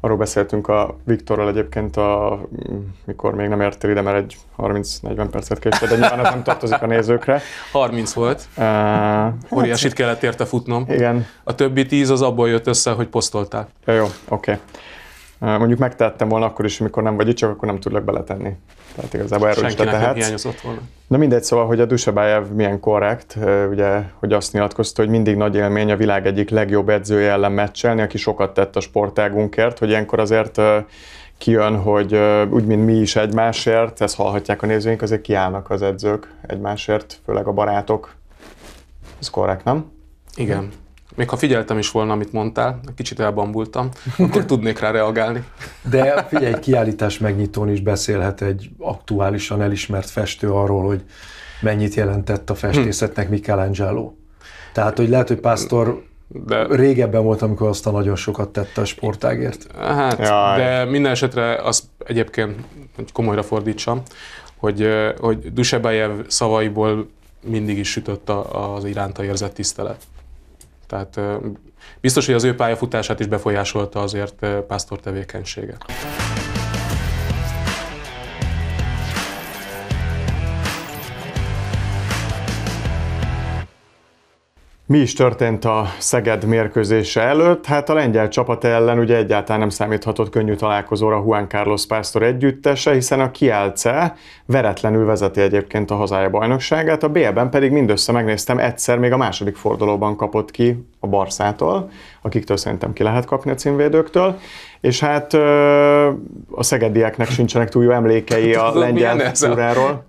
Arról beszéltünk a Viktorral egyébként, a, mikor még nem értél ide, mert egy 30-40 percet később, de nyilván ez nem tartozik a nézőkre. 30 volt. Uh, Óriásit kellett érte futnom. Igen. A többi 10 az abból jött össze, hogy posztoltál. Jó, oké. Okay. Mondjuk megtettem volna akkor is, amikor nem vagy itt, csak akkor nem tudlak beletenni. Tehát igazából erről Senkinek is tehetsz. volna. Na mindegy, szóval, hogy a Dusabájev milyen korrekt, ugye, hogy azt nyilatkozta, hogy mindig nagy élmény a világ egyik legjobb edzője ellen meccselni, aki sokat tett a sportágunkért, hogy ilyenkor azért kijön, hogy úgy, mint mi is egymásért, ezt hallhatják a nézőink, azért kiállnak az edzők egymásért, főleg a barátok. Ez korrekt, nem? Igen. Még ha figyeltem is volna, amit mondtál, kicsit elbambultam, akkor tudnék rá reagálni. De figyelj, egy kiállítás megnyitón is beszélhet egy aktuálisan elismert festő arról, hogy mennyit jelentett a festészetnek hm. Michelangelo. Tehát, hogy lehet, hogy Pásztor de... Régebben volt, amikor aztán nagyon sokat tette a sportágért. Hát, Jaj. de minden esetre az egyébként, hogy komolyra fordítsam, hogy, hogy Dusebájev szavaiból mindig is sütött az iránta érzett tisztelet. Tehát biztos, hogy az ő pályafutását is befolyásolta azért Pásztor tevékenysége. Mi is történt a Szeged mérkőzése előtt? Hát a lengyel csapat ellen ugye egyáltalán nem számíthatott könnyű találkozóra Juan Carlos Pásztor együttese, hiszen a Kielce veretlenül vezeti egyébként a hazája bajnokságát, a b ben pedig mindössze megnéztem egyszer, még a második fordulóban kapott ki a Barszától, akiktől szerintem ki lehet kapni a címvédőktől, és hát a szegedieknek sincsenek túl jó emlékei a lengyel túráról.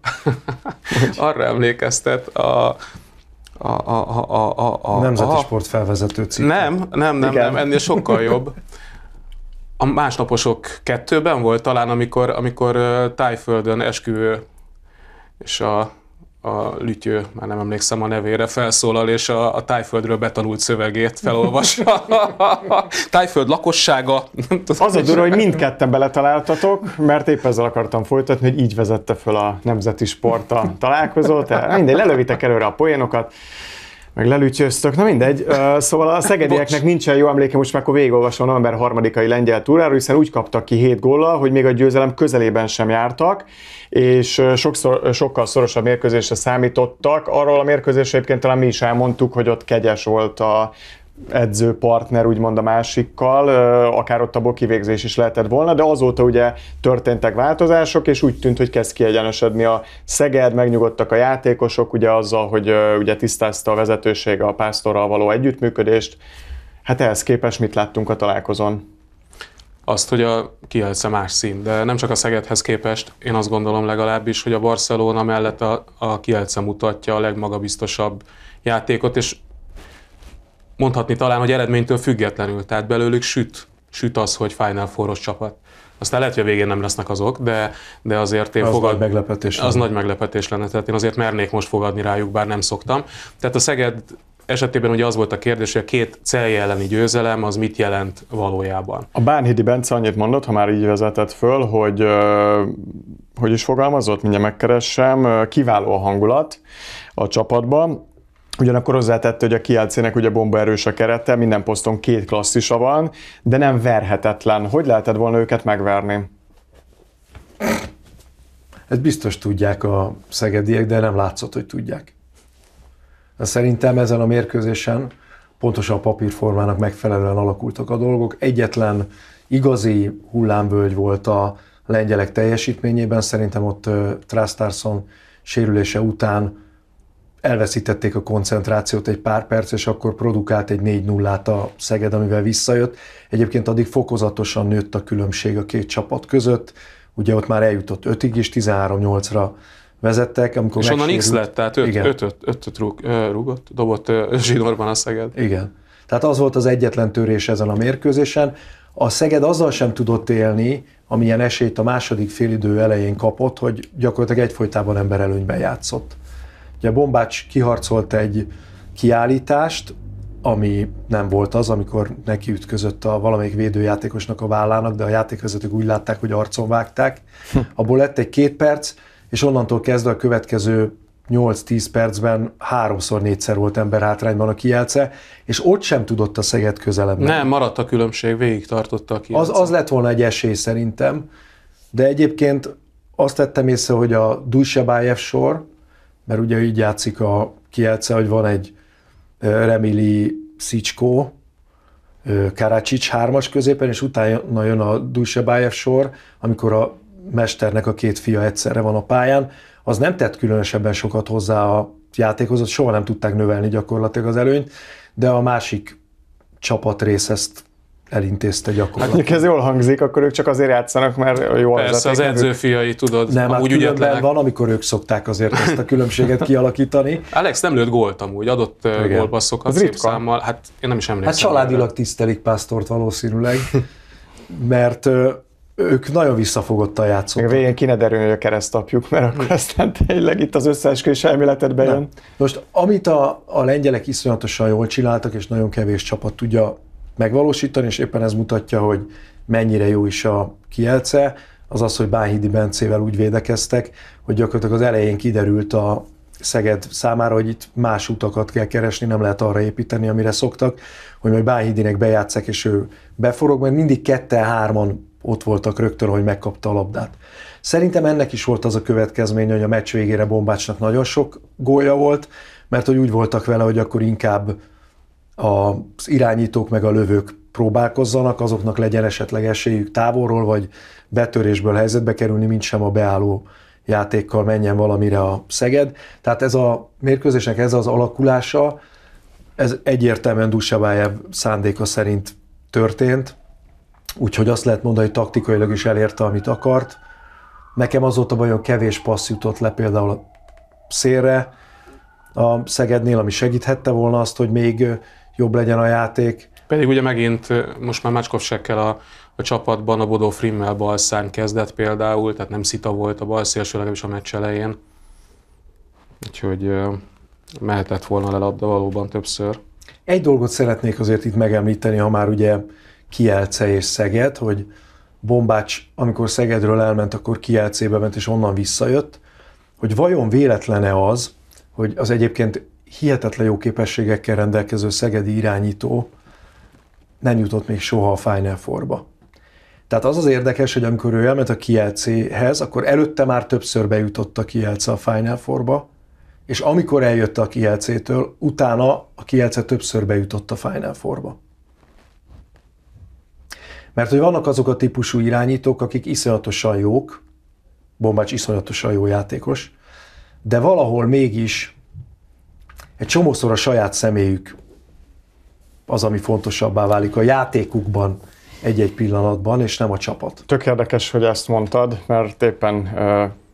Arra emlékeztet a a, a, a, a, a, Nemzeti a, Sport felvezető cikk. Nem, nem, nem, Igen. nem, ennél sokkal jobb. A másnaposok kettőben volt talán, amikor, amikor Tájföldön esküvő, és a a lütyő, már nem emlékszem a nevére, felszólal, és a, a tájföldről betanult szövegét felolvasva. tájföld lakossága. Az a durva, hogy mindketten beletaláltatok, mert épp ezzel akartam folytatni, hogy így vezette föl a nemzeti sport a találkozót. Mindegy, lelövitek előre a poénokat. Meg lelütyöztök, na mindegy. Szóval a szegedieknek nincsen jó emléke most már, akkor végigolvasom a november harmadikai lengyel túráról, hiszen úgy kaptak ki 7 góllal, hogy még a győzelem közelében sem jártak, és sokszor, sokkal szorosabb mérkőzésre számítottak. Arról a mérkőzésre egyébként talán mi is elmondtuk, hogy ott kegyes volt a edző-partner partner, úgymond a másikkal, akár ott a kivégzés is lehetett volna, de azóta ugye történtek változások, és úgy tűnt, hogy kezd kiegyenesedni a Szeged, megnyugodtak a játékosok, ugye azzal, hogy ugye tisztázta a vezetőség a pásztorral való együttműködést. Hát ehhez képest mit láttunk a találkozón? azt, hogy a kijelsz más szín, de nem csak a Szegedhez képest, én azt gondolom legalábbis, hogy a Barcelona mellett a, a mutatja a legmagabiztosabb játékot, és mondhatni talán, hogy eredménytől függetlenül, tehát belőlük süt, süt az, hogy Final Four-os csapat. Aztán lehet, hogy a végén nem lesznek azok, de, de azért én az fogad... Nagy meglepetés az lenne. nagy meglepetés lenne, tehát én azért mernék most fogadni rájuk, bár nem szoktam. Tehát a Szeged esetében ugye az volt a kérdés, hogy a két célja elleni győzelem az mit jelent valójában. A Bánhidi Bence annyit mondott, ha már így vezetett föl, hogy hogy is fogalmazott, mindjárt megkeressem, kiváló a hangulat a csapatban, Ugyanakkor hozzátette, hogy a Kielcének ugye bomba erős a kerete, minden poszton két klasszisa van, de nem verhetetlen. Hogy lehetett volna őket megverni? Ezt biztos tudják a szegediek, de nem látszott, hogy tudják. Szerintem ezen a mérkőzésen pontosan a papírformának megfelelően alakultak a dolgok. Egyetlen igazi hullámvölgy volt a lengyelek teljesítményében, szerintem ott Trastarson sérülése után elveszítették a koncentrációt egy pár perc, és akkor produkált egy 4 0 a Szeged, amivel visszajött. Egyébként addig fokozatosan nőtt a különbség a két csapat között, ugye ott már eljutott 5-ig, és 13-8-ra vezettek. Amikor és onnan X lett, tehát 5 öt, öt, rúg, rúgott, dobott zsinórban a Szeged. Igen. Tehát az volt az egyetlen törés ezen a mérkőzésen. A Szeged azzal sem tudott élni, amilyen esélyt a második félidő elején kapott, hogy gyakorlatilag egyfolytában emberelőnyben játszott. Ugye Bombács kiharcolt egy kiállítást, ami nem volt az, amikor neki ütközött a valamelyik védőjátékosnak a vállának, de a játékvezetők úgy látták, hogy arcon vágták. Hm. Abból lett egy két perc, és onnantól kezdve a következő 8-10 percben háromszor, négyszer volt ember hátrányban a kijelce, és ott sem tudott a Szeged közelebb. Nem, maradt a különbség, végig tartotta a Az, az lett volna egy esély szerintem, de egyébként azt tettem észre, hogy a Dujsebájev sor, mert ugye így játszik a Kielce, hogy van egy Remili Szicskó, Karácsics hármas középen, és utána jön a Dusebájev sor, amikor a mesternek a két fia egyszerre van a pályán, az nem tett különösebben sokat hozzá a játékhoz, soha nem tudták növelni gyakorlatilag az előnyt, de a másik csapat rész ezt elintézte gyakorlatilag. Hát, ez jól hangzik, akkor ők csak azért játszanak, mert jó Persze, az fiai, tudod, nem, hát amúgy hát ügyetlenek. van, amikor ők szokták azért ezt a különbséget kialakítani. Alex nem lőtt gólt amúgy, adott Igen. gólpasszokat szép számmal, hát én nem is emlékszem. Hát családilag tisztelik Pásztort valószínűleg, mert ők nagyon visszafogottan játszottak. Végén ki ne derüljön, hogy a keresztapjuk, mert akkor aztán tényleg itt az összeesküvés elméletet bejön. Na. Most, amit a, a lengyelek iszonyatosan jól csináltak, és nagyon kevés csapat tudja megvalósítani, és éppen ez mutatja, hogy mennyire jó is a Kielce, az az, hogy Bánhidi Bencével úgy védekeztek, hogy gyakorlatilag az elején kiderült a Szeged számára, hogy itt más utakat kell keresni, nem lehet arra építeni, amire szoktak, hogy majd Bánhidinek bejátszak, és ő beforog, mert mindig kette hárman ott voltak rögtön, hogy megkapta a labdát. Szerintem ennek is volt az a következménye, hogy a meccs végére Bombácsnak nagyon sok gólja volt, mert hogy úgy voltak vele, hogy akkor inkább az irányítók meg a lövők próbálkozzanak, azoknak legyen esetleg esélyük távolról vagy betörésből helyzetbe kerülni, mint sem a beálló játékkal menjen valamire a Szeged. Tehát ez a mérkőzésnek ez az alakulása, ez egyértelműen Dusabájev szándéka szerint történt, úgyhogy azt lehet mondani, hogy taktikailag is elérte, amit akart. Nekem azóta vajon kevés passz jutott le például a szélre a Szegednél, ami segíthette volna azt, hogy még jobb legyen a játék. Pedig ugye megint most már Mácskovsekkel a, a csapatban a Bodó Frimmel balszán kezdett például, tehát nem szita volt a balszélső, legalábbis a meccs elején. Úgyhogy mehetett volna le labda valóban többször. Egy dolgot szeretnék azért itt megemlíteni, ha már ugye Kielce és Szeged, hogy Bombács, amikor Szegedről elment, akkor Kielcébe ment és onnan visszajött, hogy vajon véletlene az, hogy az egyébként hihetetlen jó képességekkel rendelkező szegedi irányító nem jutott még soha a Final Fourba. Tehát az az érdekes, hogy amikor ő elment a Kielcéhez, akkor előtte már többször bejutott a Kielce a Final Fourba, és amikor eljött a Kielcétől, utána a Kielce többször bejutott a Final Fourba. Mert hogy vannak azok a típusú irányítók, akik iszonyatosan jók, Bombács iszonyatosan jó játékos, de valahol mégis egy csomószor a saját személyük az, ami fontosabbá válik a játékukban egy-egy pillanatban, és nem a csapat. Tök érdekes, hogy ezt mondtad, mert éppen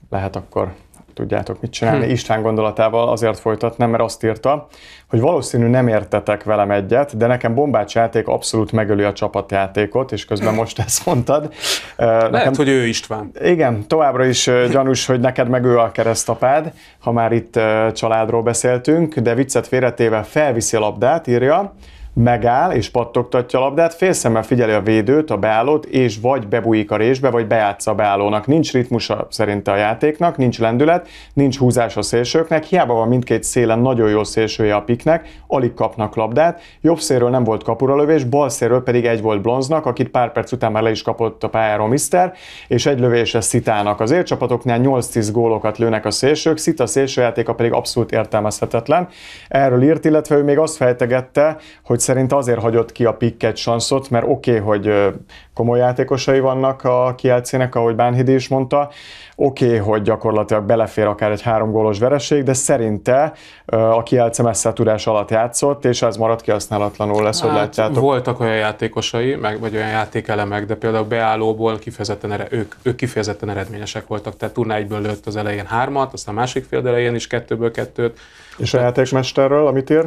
lehet akkor tudjátok mit csinálni, hm. István gondolatával azért folytatnám, mert azt írta, hogy valószínű nem értetek velem egyet, de nekem bombács játék abszolút megöli a csapatjátékot, és közben hm. most ezt mondtad. Lehet, nekem, hogy ő István. Igen, továbbra is gyanús, hogy neked meg ő a keresztapád, ha már itt családról beszéltünk, de viccet félretéve felviszi labdát, írja, megáll és pattogtatja a labdát, félszemmel figyeli a védőt, a beállót, és vagy bebújik a résbe, vagy bejátsza a beállónak. Nincs ritmusa szerinte a játéknak, nincs lendület, nincs húzás a szélsőknek, hiába van mindkét szélen nagyon jó szélsője a piknek, alig kapnak labdát, jobb szélről nem volt kapuralövés, bal szélről pedig egy volt Blonznak, akit pár perc után már le is kapott a pályáról Mister, és egy lövése Szitának. Az élcsapatoknál 8-10 gólokat lőnek a szélsők, Szita szélsőjátéka pedig abszolút értelmezhetetlen. Erről írt, illetve ő még azt fejtegette, hogy szerint azért hagyott ki a pikket sanszot, mert oké, okay, hogy komoly játékosai vannak a Kielcének, ahogy Bánhidi is mondta, oké, okay, hogy gyakorlatilag belefér akár egy három gólos vereség, de szerinte a Kielce messze tudás alatt játszott, és ez maradt kihasználatlanul lesz, hát, hogy látjátok. Voltak olyan játékosai, meg, vagy olyan játékelemek, de például beállóból kifejezetten ere, ők, ők kifejezetten eredményesek voltak, tehát turná egyből lőtt az elején hármat, aztán a másik fél elején is kettőből kettőt. És a játékmesterről, amit ír?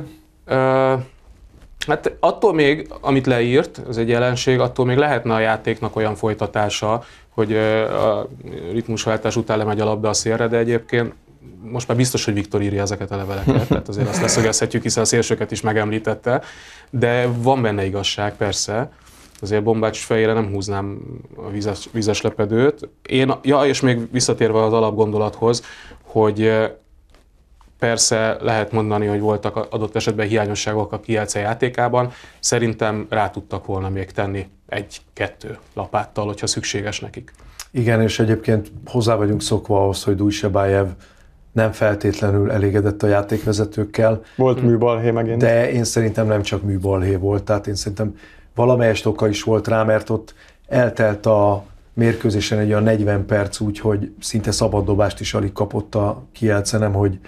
Uh, Hát attól még, amit leírt, az egy jelenség, attól még lehetne a játéknak olyan folytatása, hogy a ritmusváltás után lemegy a labda a szélre, de egyébként most már biztos, hogy Viktor írja ezeket a leveleket, tehát azért azt leszögezhetjük, hiszen a szélsőket is megemlítette, de van benne igazság, persze. Azért bombács fejére nem húznám a vízes, vízes lepedőt. Én, ja, és még visszatérve az alapgondolathoz, hogy Persze lehet mondani, hogy voltak adott esetben hiányosságok a Kielce játékában, szerintem rá tudtak volna még tenni egy-kettő lapáttal, hogyha szükséges nekik. Igen, és egyébként hozzá vagyunk szokva ahhoz, hogy Dujsebájev nem feltétlenül elégedett a játékvezetőkkel. Volt hm. műbalhé megint. De én szerintem nem csak műbalhé volt, tehát én szerintem valamelyest oka is volt rá, mert ott eltelt a mérkőzésen egy olyan 40 perc úgy, hogy szinte szabaddobást is alig kapott a Kielce, nem hogy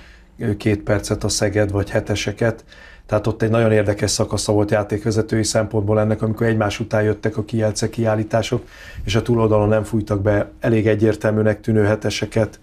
két percet a Szeged, vagy heteseket. Tehát ott egy nagyon érdekes szakasza volt játékvezetői szempontból ennek, amikor egymás után jöttek a kijelce kiállítások, és a túloldalon nem fújtak be elég egyértelműnek tűnő heteseket,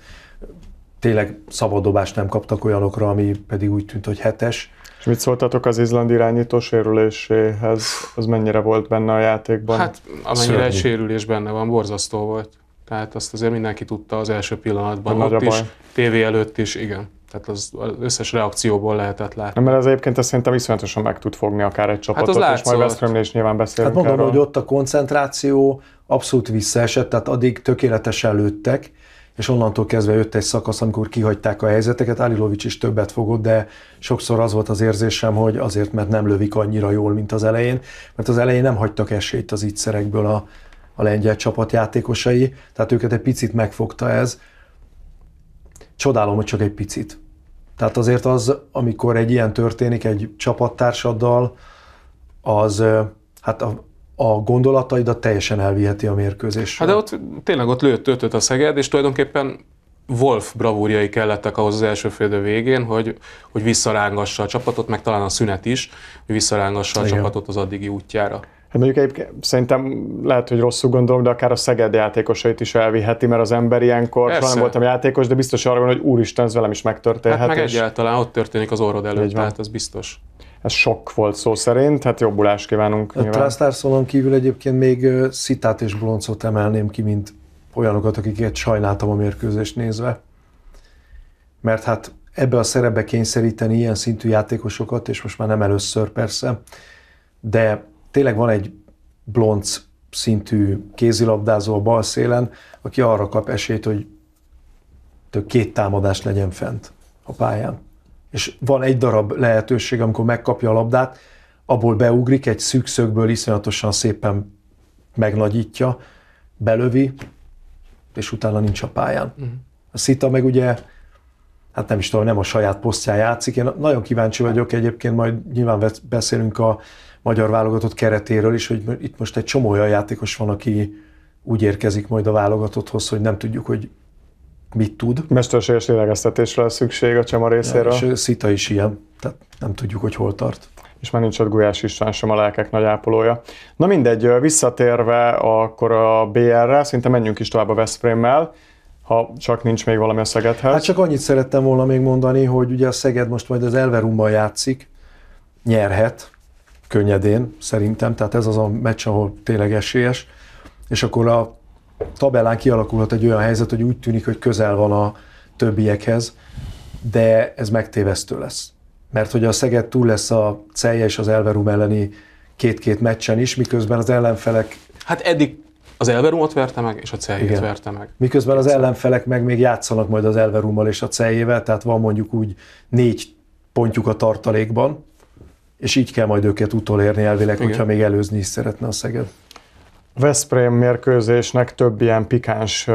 tényleg szabadobást nem kaptak olyanokra, ami pedig úgy tűnt, hogy hetes. És mit szóltatok az izland irányító sérüléséhez? Az mennyire volt benne a játékban? Hát amennyire egy sérülés benne van, borzasztó volt. Tehát azt azért mindenki tudta az első pillanatban. Nem Ott is, baj. tévé előtt is, igen. Tehát az, az összes reakcióból lehetett látni. Mert ez egyébként ezt szerintem iszonyatosan meg tud fogni akár egy hát csapatot, hát és majd Westfremnél is nyilván beszélünk Hát mondom, erről. hogy ott a koncentráció abszolút visszaesett, tehát addig tökéletesen lőttek, és onnantól kezdve jött egy szakasz, amikor kihagyták a helyzeteket. Alilovics is többet fogott, de sokszor az volt az érzésem, hogy azért, mert nem lövik annyira jól, mint az elején, mert az elején nem hagytak esélyt az ígyszerekből a, a lengyel csapat játékosai, tehát őket egy picit megfogta ez, Csodálom, hogy csak egy picit. Tehát azért az, amikor egy ilyen történik egy csapattársaddal, az hát a, a gondolataidat teljesen elviheti a mérkőzés. Hát de ott tényleg ott lőtt ötöt a Szeged, és tulajdonképpen Wolf bravúrjai kellettek ahhoz az első félidő végén, hogy, hogy visszarángassa a csapatot, meg talán a szünet is, hogy visszarángassa a Igen. csapatot az addigi útjára. Hát mondjuk egyébként szerintem lehet, hogy rosszul gondolom, de akár a Szeged játékosait is elviheti, mert az ember ilyenkor, soha nem voltam játékos, de biztos arra van, hogy úristen, ez velem is megtörténhet. Hát meg egyáltalán ott történik az orrod előtt, tehát ez biztos. Ez sok volt szó szerint, hát jobbulást kívánunk. A Trasztárszolon kívül egyébként még Szitát és Bloncot emelném ki, mint olyanokat, akiket sajnáltam a mérkőzést nézve. Mert hát ebbe a szerepbe kényszeríteni ilyen szintű játékosokat, és most már nem először persze, de tényleg van egy blonc szintű kézilabdázó a bal szélen, aki arra kap esélyt, hogy két támadás legyen fent a pályán. És van egy darab lehetőség, amikor megkapja a labdát, abból beugrik, egy szűkszögből iszonyatosan szépen megnagyítja, belövi, és utána nincs a pályán. Uh-huh. A szita meg ugye hát nem is tudom, nem a saját posztján játszik. Én nagyon kíváncsi vagyok egyébként, majd nyilván beszélünk a magyar válogatott keretéről is, hogy itt most egy csomó olyan játékos van, aki úgy érkezik majd a válogatotthoz, hogy nem tudjuk, hogy mit tud. Mesterséges lélegeztetésre lesz szükség a Csema részéről. Ja, és Szita is ilyen, tehát nem tudjuk, hogy hol tart. És már nincs ott Gulyás István sem a lelkek nagy ápolója. Na mindegy, visszatérve akkor a BR-re, szinte menjünk is tovább a Veszprémmel ha csak nincs még valami a Szegedhez. Hát csak annyit szerettem volna még mondani, hogy ugye a Szeged most majd az Elverumban játszik, nyerhet, könnyedén szerintem, tehát ez az a meccs, ahol tényleg esélyes, és akkor a tabellán kialakulhat egy olyan helyzet, hogy úgy tűnik, hogy közel van a többiekhez, de ez megtévesztő lesz. Mert hogy a Szeged túl lesz a Celje és az Elverum elleni két-két meccsen is, miközben az ellenfelek... Hát eddig az Elverumot verte meg, és a Cejét verte meg. Miközben az szóval- ellenfelek meg még játszanak majd az Elverummal és a Cejével, tehát van mondjuk úgy négy pontjuk a tartalékban, és így kell majd őket utolérni elvileg, Igen. hogyha még előzni is szeretne a Szeged. Veszprém mérkőzésnek több ilyen pikáns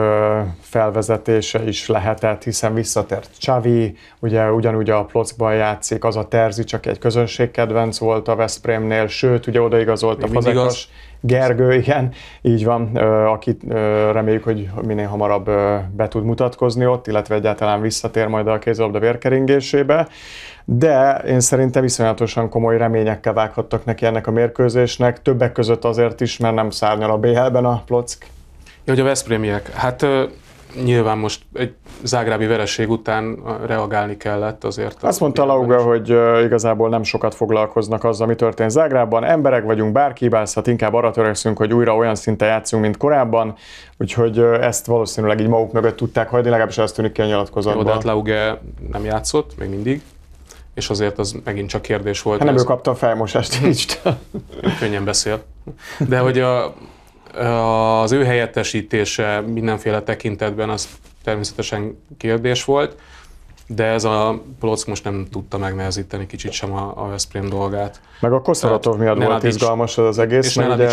felvezetése is lehetett, hiszen visszatért Csavi, ugye ugyanúgy a Plockban játszik, az a Terzi csak egy közönségkedvenc volt a Veszprémnél, sőt, ugye odaigazolt a Fazekas Gergő, igen, így van, akit reméljük, hogy minél hamarabb be tud mutatkozni ott, illetve egyáltalán visszatér majd a kézilabda vérkeringésébe de én szerintem iszonyatosan komoly reményekkel vághattak neki ennek a mérkőzésnek, többek között azért is, mert nem szárnyal a BL-ben a plock. Ja, hogy a Veszprémiek, hát nyilván most egy zágrábi vereség után reagálni kellett azért. Azt mondta Lauga, hogy igazából nem sokat foglalkoznak azzal, ami történt Zágrában. Emberek vagyunk, bárki hibázhat, inkább arra törekszünk, hogy újra olyan szinten játszunk, mint korábban. Úgyhogy ezt valószínűleg így maguk mögött tudták hagyni, legalábbis ezt tűnik ki a nyilatkozatban. Jó, de hát Lauge nem játszott, még mindig és azért az megint csak kérdés volt. Hát nem ez. ő kapta a felmosást, hm. nincs. Könnyen beszél. De hogy a, az ő helyettesítése mindenféle tekintetben az természetesen kérdés volt, de ez a Plock most nem tudta megnehezíteni kicsit sem a, a Veszprém dolgát. Meg a Koszorotov miatt Nenadics, volt izgalmas az, az egész, és mert ugye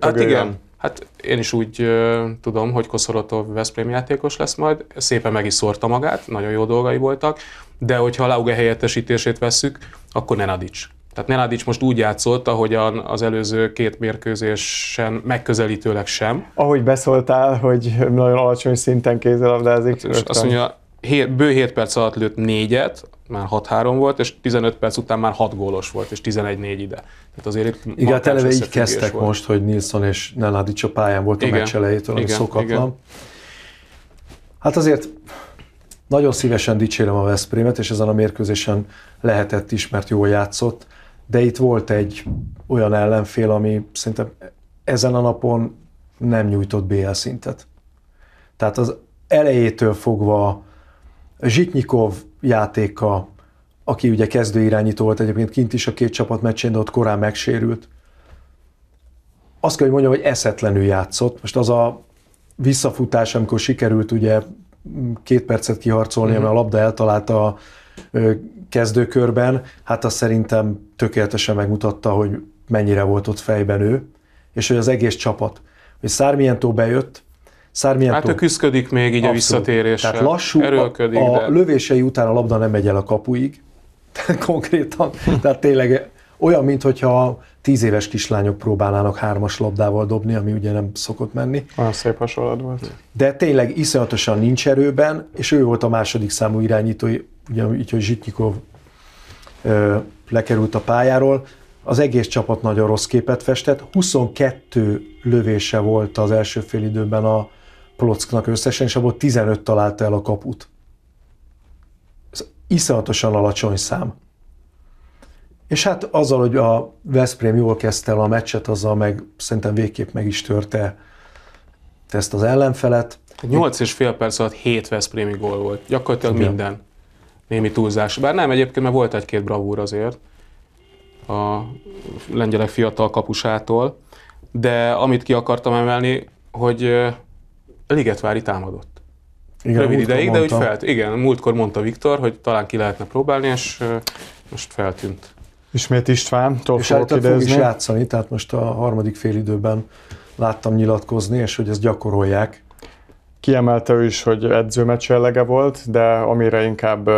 hát igen, hát én is úgy uh, tudom, hogy Koszorotov Veszprém játékos lesz majd, szépen meg is szórta magát, nagyon jó dolgai voltak, de hogyha Lauge helyettesítését vesszük, akkor Nenadics. Tehát Nenadics most úgy játszott, ahogyan az előző két mérkőzésen megközelítőleg sem. Ahogy beszóltál, hogy nagyon alacsony szinten kézilabdázik. Hát, azt mondja, hét, bő 7 perc alatt lőtt négyet, már 6-3 volt, és 15 perc után már 6 gólos volt, és 11-4 ide. Tehát azért itt Igen, hát eleve így kezdtek volt. most, hogy Nilsson és Nenadics a pályán volt a meccs elejétől, ami igen, szokatlan. Igen. Hát azért nagyon szívesen dicsérem a Veszprémet, és ezen a mérkőzésen lehetett is, mert jól játszott, de itt volt egy olyan ellenfél, ami szerintem ezen a napon nem nyújtott BL szintet. Tehát az elejétől fogva Zsitnyikov játéka, aki ugye kezdőirányító volt egyébként kint is a két csapat meccsén, de ott korán megsérült. Azt kell, hogy mondjam, hogy eszetlenül játszott. Most az a visszafutás, amikor sikerült ugye két percet kiharcolni, mert mhm. a labda eltalálta a kezdőkörben, hát azt szerintem tökéletesen megmutatta, hogy mennyire volt ott fejben ő, és hogy az egész csapat. Hogy Szármientó bejött, Szármientó... Hát ő küzdködik még így abszolút. a visszatérésre. Tehát lassú, erőlködik, a, a de... lövései után a labda nem megy el a kapuig, konkrétan, tehát tényleg olyan, mintha tíz éves kislányok próbálnának hármas labdával dobni, ami ugye nem szokott menni. Olyan szép hasonlat volt. De tényleg iszonyatosan nincs erőben, és ő volt a második számú irányító, ugye így, hogy Zsitnyikov ö, lekerült a pályáról. Az egész csapat nagyon rossz képet festett. 22 lövése volt az első fél időben a Plocknak összesen, és abból 15 találta el a kaput. Ez iszonyatosan alacsony szám. És hát azzal, hogy a Veszprém jól kezdte el a meccset, azzal meg szerintem végképp meg is törte ezt az ellenfelet. 8 és fél perc alatt 7 Veszprémi gól volt. Gyakorlatilag minden. Némi túlzás. Bár nem, egyébként mert volt egy-két bravúr azért a lengyelek fiatal kapusától, de amit ki akartam emelni, hogy Ligetvári támadott. Igen, Rövid ideig, mondta. de úgy felt. Igen, múltkor mondta Viktor, hogy talán ki lehetne próbálni, és most feltűnt. Ismét István, és fogok hát kérdezni. Fog is játszani, tehát most a harmadik időben láttam nyilatkozni, és hogy ezt gyakorolják. Kiemelte ő is, hogy edzőmeccs jellege volt, de amire inkább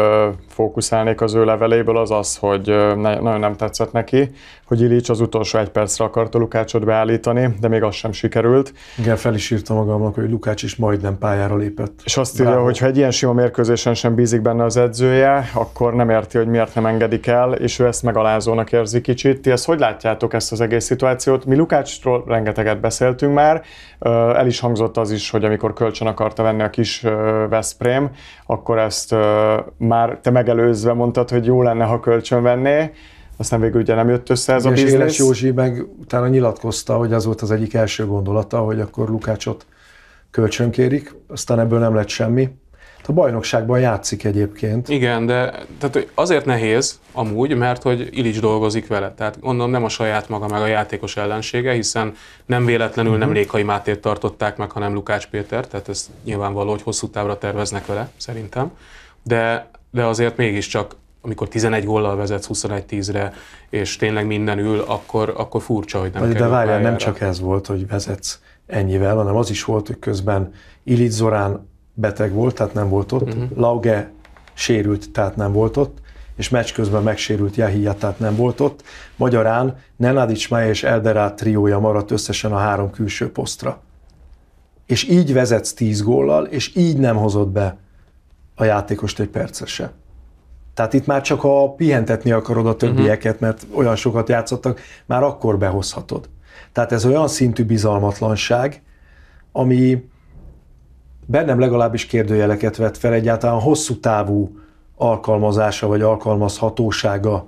fókuszálnék az ő leveléből, az az, hogy ne, nagyon nem tetszett neki, hogy Ilics az utolsó egy percre akarta Lukácsot beállítani, de még az sem sikerült. Igen, fel is írta magamnak, hogy Lukács is majdnem pályára lépett. És azt írja, hogy ha egy ilyen sima mérkőzésen sem bízik benne az edzője, akkor nem érti, hogy miért nem engedik el, és ő ezt megalázónak érzi kicsit. Ti ezt hogy látjátok ezt az egész szituációt? Mi Lukácsról rengeteget beszéltünk már, el is hangzott az is, hogy amikor kölcsön akarta venni a kis Veszprém, akkor ezt már te meg megelőzve mondtad, hogy jó lenne, ha kölcsön venné, aztán végül ugye nem jött össze ez a biznisz. Éles Józsi meg utána nyilatkozta, hogy az volt az egyik első gondolata, hogy akkor Lukácsot kérik, aztán ebből nem lett semmi. Hát a bajnokságban játszik egyébként. Igen, de tehát azért nehéz amúgy, mert hogy Ilics dolgozik vele. Tehát gondolom nem a saját maga meg a játékos ellensége, hiszen nem véletlenül nem mhm. Lékai Mátét tartották meg, hanem Lukács Péter, tehát ez nyilvánvaló, hogy hosszú távra terveznek vele, szerintem. De de azért mégiscsak amikor 11 góllal vezetsz 21-10-re, és tényleg minden ül, akkor, akkor furcsa, hogy nem De várjál, nem csak ez volt, hogy vezetsz ennyivel, hanem az is volt, hogy közben Illich Zorán beteg volt, tehát nem volt ott, uh-huh. Lauge sérült, tehát nem volt ott, és meccs közben megsérült Jahia, tehát nem volt ott. Magyarán Nenadics Maja és Elderát triója maradt összesen a három külső posztra. És így vezetsz 10 góllal, és így nem hozott be a játékost egy percre se. Tehát itt már csak a pihentetni akarod a többieket, mert olyan sokat játszottak, már akkor behozhatod. Tehát ez olyan szintű bizalmatlanság, ami bennem legalábbis kérdőjeleket vett fel egyáltalán hosszú távú alkalmazása vagy alkalmazhatósága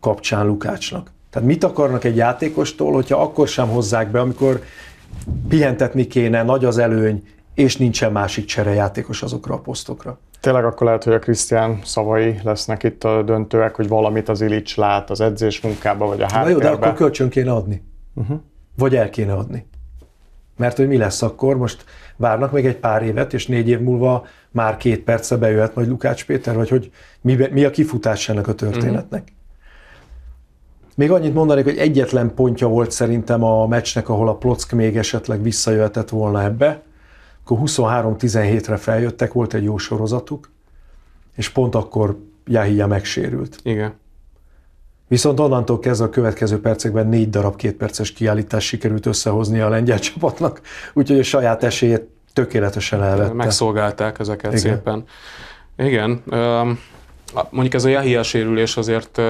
kapcsán Lukácsnak. Tehát mit akarnak egy játékostól, hogyha akkor sem hozzák be, amikor pihentetni kéne, nagy az előny, és nincsen másik cserejátékos azokra a posztokra. Tényleg akkor lehet, hogy a Krisztián szavai lesznek itt a döntőek, hogy valamit az Ilics lát az edzés munkába, vagy a háttérbe. Na jó, de akkor kölcsön kéne adni. Uh-huh. Vagy el kéne adni. Mert hogy mi lesz akkor, most várnak még egy pár évet, és négy év múlva már két perce bejöhet majd Lukács Péter, vagy hogy mi, mi a kifutás ennek a történetnek. Uh-huh. Még annyit mondanék, hogy egyetlen pontja volt szerintem a meccsnek, ahol a Plock még esetleg visszajöhetett volna ebbe, akkor 23-17-re feljöttek, volt egy jó sorozatuk, és pont akkor Jahia megsérült. Igen. Viszont onnantól kezdve a következő percekben négy darab kétperces kiállítás sikerült összehozni a lengyel csapatnak, úgyhogy a saját esélyét tökéletesen elvette. Megszolgálták ezeket Igen. szépen. Igen, mondjuk ez a Jahia sérülés azért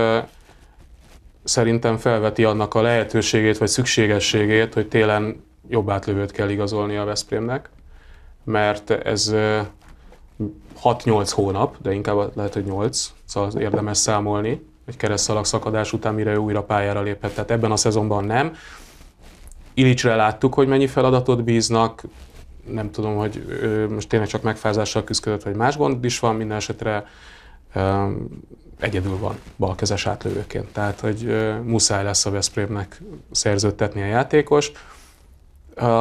szerintem felveti annak a lehetőségét vagy szükségességét, hogy télen jobb átlövőt kell igazolni a Veszprémnek mert ez 6-8 hónap, de inkább lehet, hogy 8, szóval érdemes számolni, egy keresztalak szakadás után mire ő újra pályára léphet. Tehát ebben a szezonban nem. Ilicsre láttuk, hogy mennyi feladatot bíznak, nem tudom, hogy ő most tényleg csak megfázással küzdött, vagy más gond is van, minden esetre egyedül van balkezes átlövőként. Tehát, hogy muszáj lesz a Veszprémnek szerződtetni a játékos.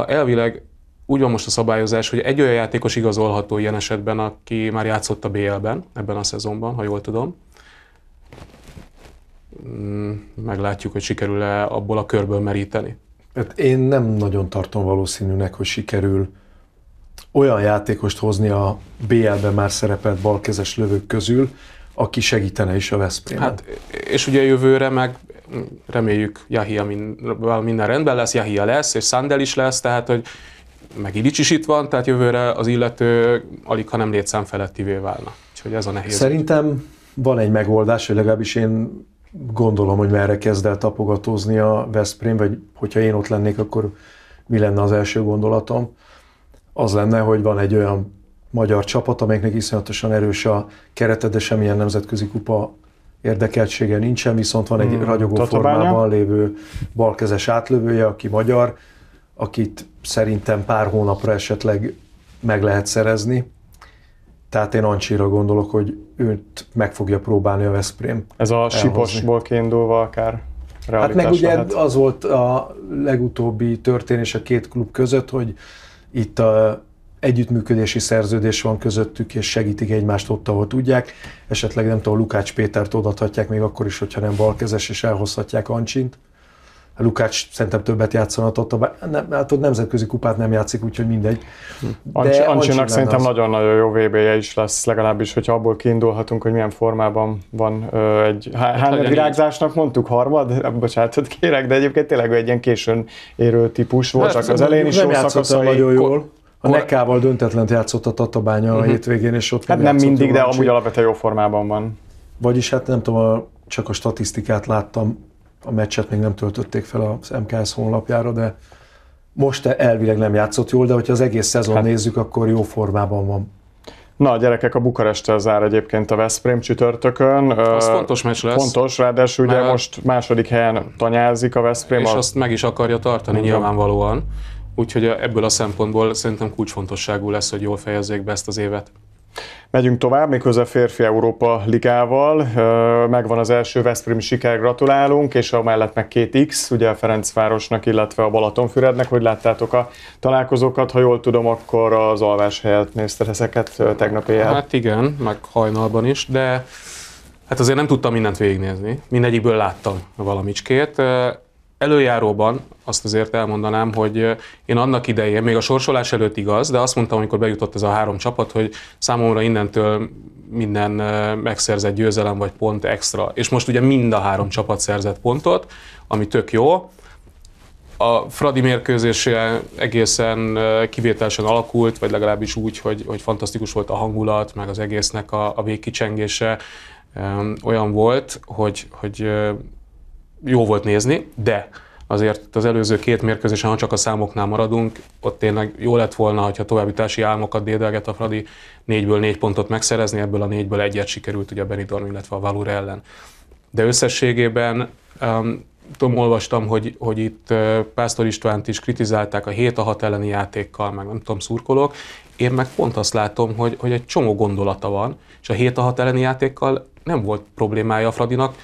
elvileg úgy van most a szabályozás, hogy egy olyan játékos igazolható ilyen esetben, aki már játszott a BL-ben ebben a szezonban, ha jól tudom. Mm, meglátjuk, hogy sikerül-e abból a körből meríteni. Hát én nem nagyon tartom valószínűnek, hogy sikerül olyan játékost hozni a BL-ben már szerepelt balkezes lövők közül, aki segítene is a Veszprémben. Hát, és ugye jövőre meg mm, reméljük Jahia minden rendben lesz, Jahia lesz, és Sandel is lesz, tehát hogy meg Ilics is itt van, tehát jövőre az illető alig, ha nem létszám felettivé válna. Úgyhogy ez a nehéz. Szerintem van egy megoldás, hogy legalábbis én gondolom, hogy merre kezd el tapogatózni a Veszprém, vagy hogyha én ott lennék, akkor mi lenne az első gondolatom? Az lenne, hogy van egy olyan magyar csapat, amelyeknek iszonyatosan erős a kerete, de semmilyen nemzetközi kupa érdekeltsége nincsen, viszont van egy hmm, ragyogó tatabánya. formában lévő balkezes átlövője, aki magyar, akit szerintem pár hónapra esetleg meg lehet szerezni. Tehát én Ancsira gondolok, hogy őt meg fogja próbálni a Veszprém. Ez a elhozni. siposból kiindulva akár Hát meg ugye lehet. az volt a legutóbbi történés a két klub között, hogy itt a együttműködési szerződés van közöttük, és segítik egymást ott, ahol tudják. Esetleg nem tudom, Lukács Pétert odathatják még akkor is, hogyha nem balkezes, és elhozhatják Ancsint. Lukács szerintem többet játszanak ott, nem, hát ott nemzetközi kupát nem játszik, úgyhogy mindegy. Ancsi, Ancsinak szerintem nagyon-nagyon jó vb je is lesz, legalábbis, hogyha abból kiindulhatunk, hogy milyen formában van ö, egy hát, hány hát, virágzásnak, mondtuk harmad, bocsánatot kérek, de egyébként tényleg egy ilyen későn érő típus volt, csak az elején is jó szakaszai. nagyon jól. A Nekával döntetlen játszott a Tatabánya uh-huh. a mhm. hétvégén, és ott Hát nem, nem mindig, de amúgy alapvetően jó formában van. Vagyis hát nem tudom, csak a statisztikát láttam a meccset még nem töltötték fel az MKS honlapjára, de most elvileg nem játszott jól, de hogyha az egész szezon hát. nézzük, akkor jó formában van. Na, a gyerekek, a bukarest zár egyébként a Veszprém csütörtökön. Az fontos meccs lesz. Fontos, ráadásul ugye Mert most második helyen tanyázik a Veszprém. És a... azt meg is akarja tartani Ugyan. nyilvánvalóan. Úgyhogy ebből a szempontból szerintem kulcsfontosságú lesz, hogy jól fejezzék be ezt az évet. Megyünk tovább, méghozzá férfi Európa ligával. Megvan az első Veszprém siker, gratulálunk, és a mellett meg két X, ugye a Ferencvárosnak, illetve a Balatonfürednek, hogy láttátok a találkozókat, ha jól tudom, akkor az alvás helyett nézted ezeket tegnap éjjel. Hát igen, meg hajnalban is, de hát azért nem tudtam mindent végignézni. Mindegyikből láttam valamicskét előjáróban azt azért elmondanám, hogy én annak idején, még a sorsolás előtt igaz, de azt mondtam, amikor bejutott ez a három csapat, hogy számomra innentől minden megszerzett győzelem vagy pont extra. És most ugye mind a három csapat szerzett pontot, ami tök jó. A Fradi mérkőzése egészen kivételesen alakult, vagy legalábbis úgy, hogy, hogy fantasztikus volt a hangulat, meg az egésznek a, a végkicsengése olyan volt, hogy, hogy jó volt nézni, de azért az előző két mérkőzésen, ha csak a számoknál maradunk, ott tényleg jó lett volna, hogyha további álmokat dédelget a Fradi, négyből négy pontot megszerezni, ebből a négyből egyet sikerült ugye a Benidorm, illetve a Valur ellen. De összességében um, tudom, olvastam, hogy, hogy itt uh, Pásztor Istvánt is kritizálták a 7 a 6 elleni játékkal, meg nem tudom, szurkolók. Én meg pont azt látom, hogy, hogy egy csomó gondolata van, és a 7 a 6 elleni játékkal nem volt problémája a Fradinak,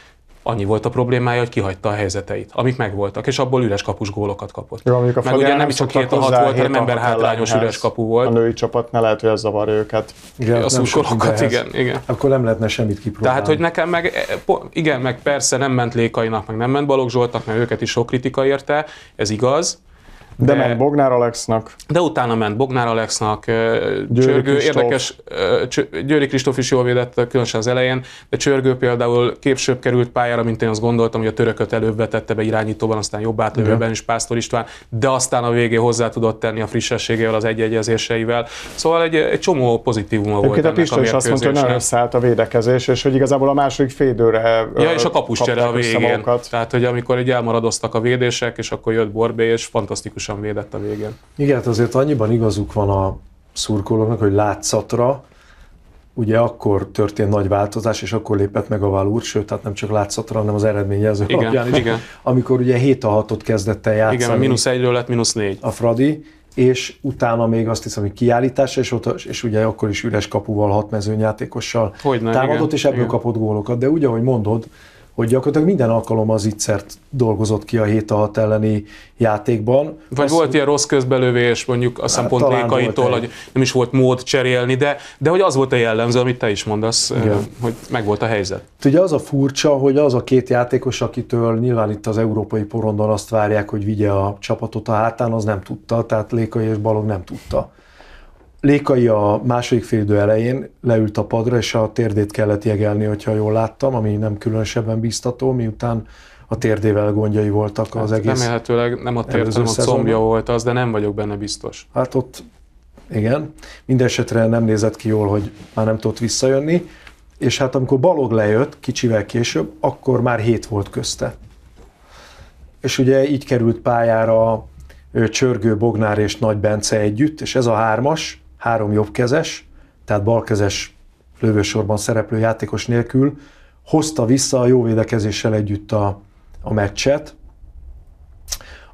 annyi volt a problémája, hogy kihagyta a helyzeteit, amik megvoltak, és abból üres kapus gólokat kapott. Jó, a Meg ugye nem is csak két a hat volt, hanem ember hátrányos üres kapu volt. A női csapat ne lehet, hogy ez zavar őket. Igen, a szúsorokat, igen, igen. Akkor nem lehetne semmit kipróbálni. Tehát, hogy nekem meg, e, igen, meg persze nem ment Lékainak, meg nem ment Balogh Zsoltnak, mert őket is sok kritika érte, ez igaz, de, de ment Bognár Alexnak. De utána ment Bognár Alexnak, Csörgő, Kristóf. érdekes, Győri Kristóf is jól védett, különösen az elején, de Csörgő például képsőbb került pályára, mint én azt gondoltam, hogy a törököt előbb vetette be irányítóban, aztán jobb átlövőben is Pásztor István, de aztán a végé hozzá tudott tenni a frissességével, az egyegyezéseivel. Szóval egy, egy csomó pozitívuma Egyébként volt. Ennek a Pistó is azt mondta, hogy nagyon összeállt a védekezés, és hogy igazából a második fédőre. Ja, és a kapuscsere a végén. Tehát, hogy amikor egy elmaradoztak a védések, és akkor jött Borbé, és fantasztikus fantasztikusan védett a végén. Igen, hát azért annyiban igazuk van a szurkolóknak, hogy látszatra, ugye akkor történt nagy változás, és akkor lépett meg a Vál sőt, tehát nem csak látszatra, hanem az eredményjelző igen, alapján is, igen. amikor ugye 7 a 6-ot kezdett el játszani. Igen, a mínusz egyről lett mínusz 4. A Fradi, és utána még azt hiszem, hogy kiállítás, és, ott, és ugye akkor is üres kapuval, hat mezőnyjátékossal Hogyne, támadott, igen, és ebből igen. kapott gólokat. De ugye, ahogy mondod, hogy gyakorlatilag minden alkalom az ittszert dolgozott ki a 7 6 elleni játékban. Vagy Azt, volt ilyen rossz közbelövés, mondjuk a hát, szempont Lékaitól, hogy nem is volt mód cserélni, de, de hogy az volt a jellemző, amit te is mondasz, Igen. hogy megvolt a helyzet. Hát ugye az a furcsa, hogy az a két játékos, akitől nyilván itt az európai porondon azt várják, hogy vigye a csapatot a hátán, az nem tudta, tehát Lékai és Balog nem tudta. Lékai a második idő elején leült a padra, és a térdét kellett jegelni, hogyha jól láttam, ami nem különösebben biztató, miután a térdével gondjai voltak az hát egész. Remélhetőleg nem a térd, hanem a combja volt az, de nem vagyok benne biztos. Hát ott igen, Mindenesetre nem nézett ki jól, hogy már nem tudott visszajönni, és hát amikor Balog lejött kicsivel később, akkor már hét volt közte. És ugye így került pályára Csörgő, Bognár és Nagy Bence együtt, és ez a hármas három jobbkezes, tehát balkezes lövősorban szereplő játékos nélkül, hozta vissza a jó védekezéssel együtt a, a meccset.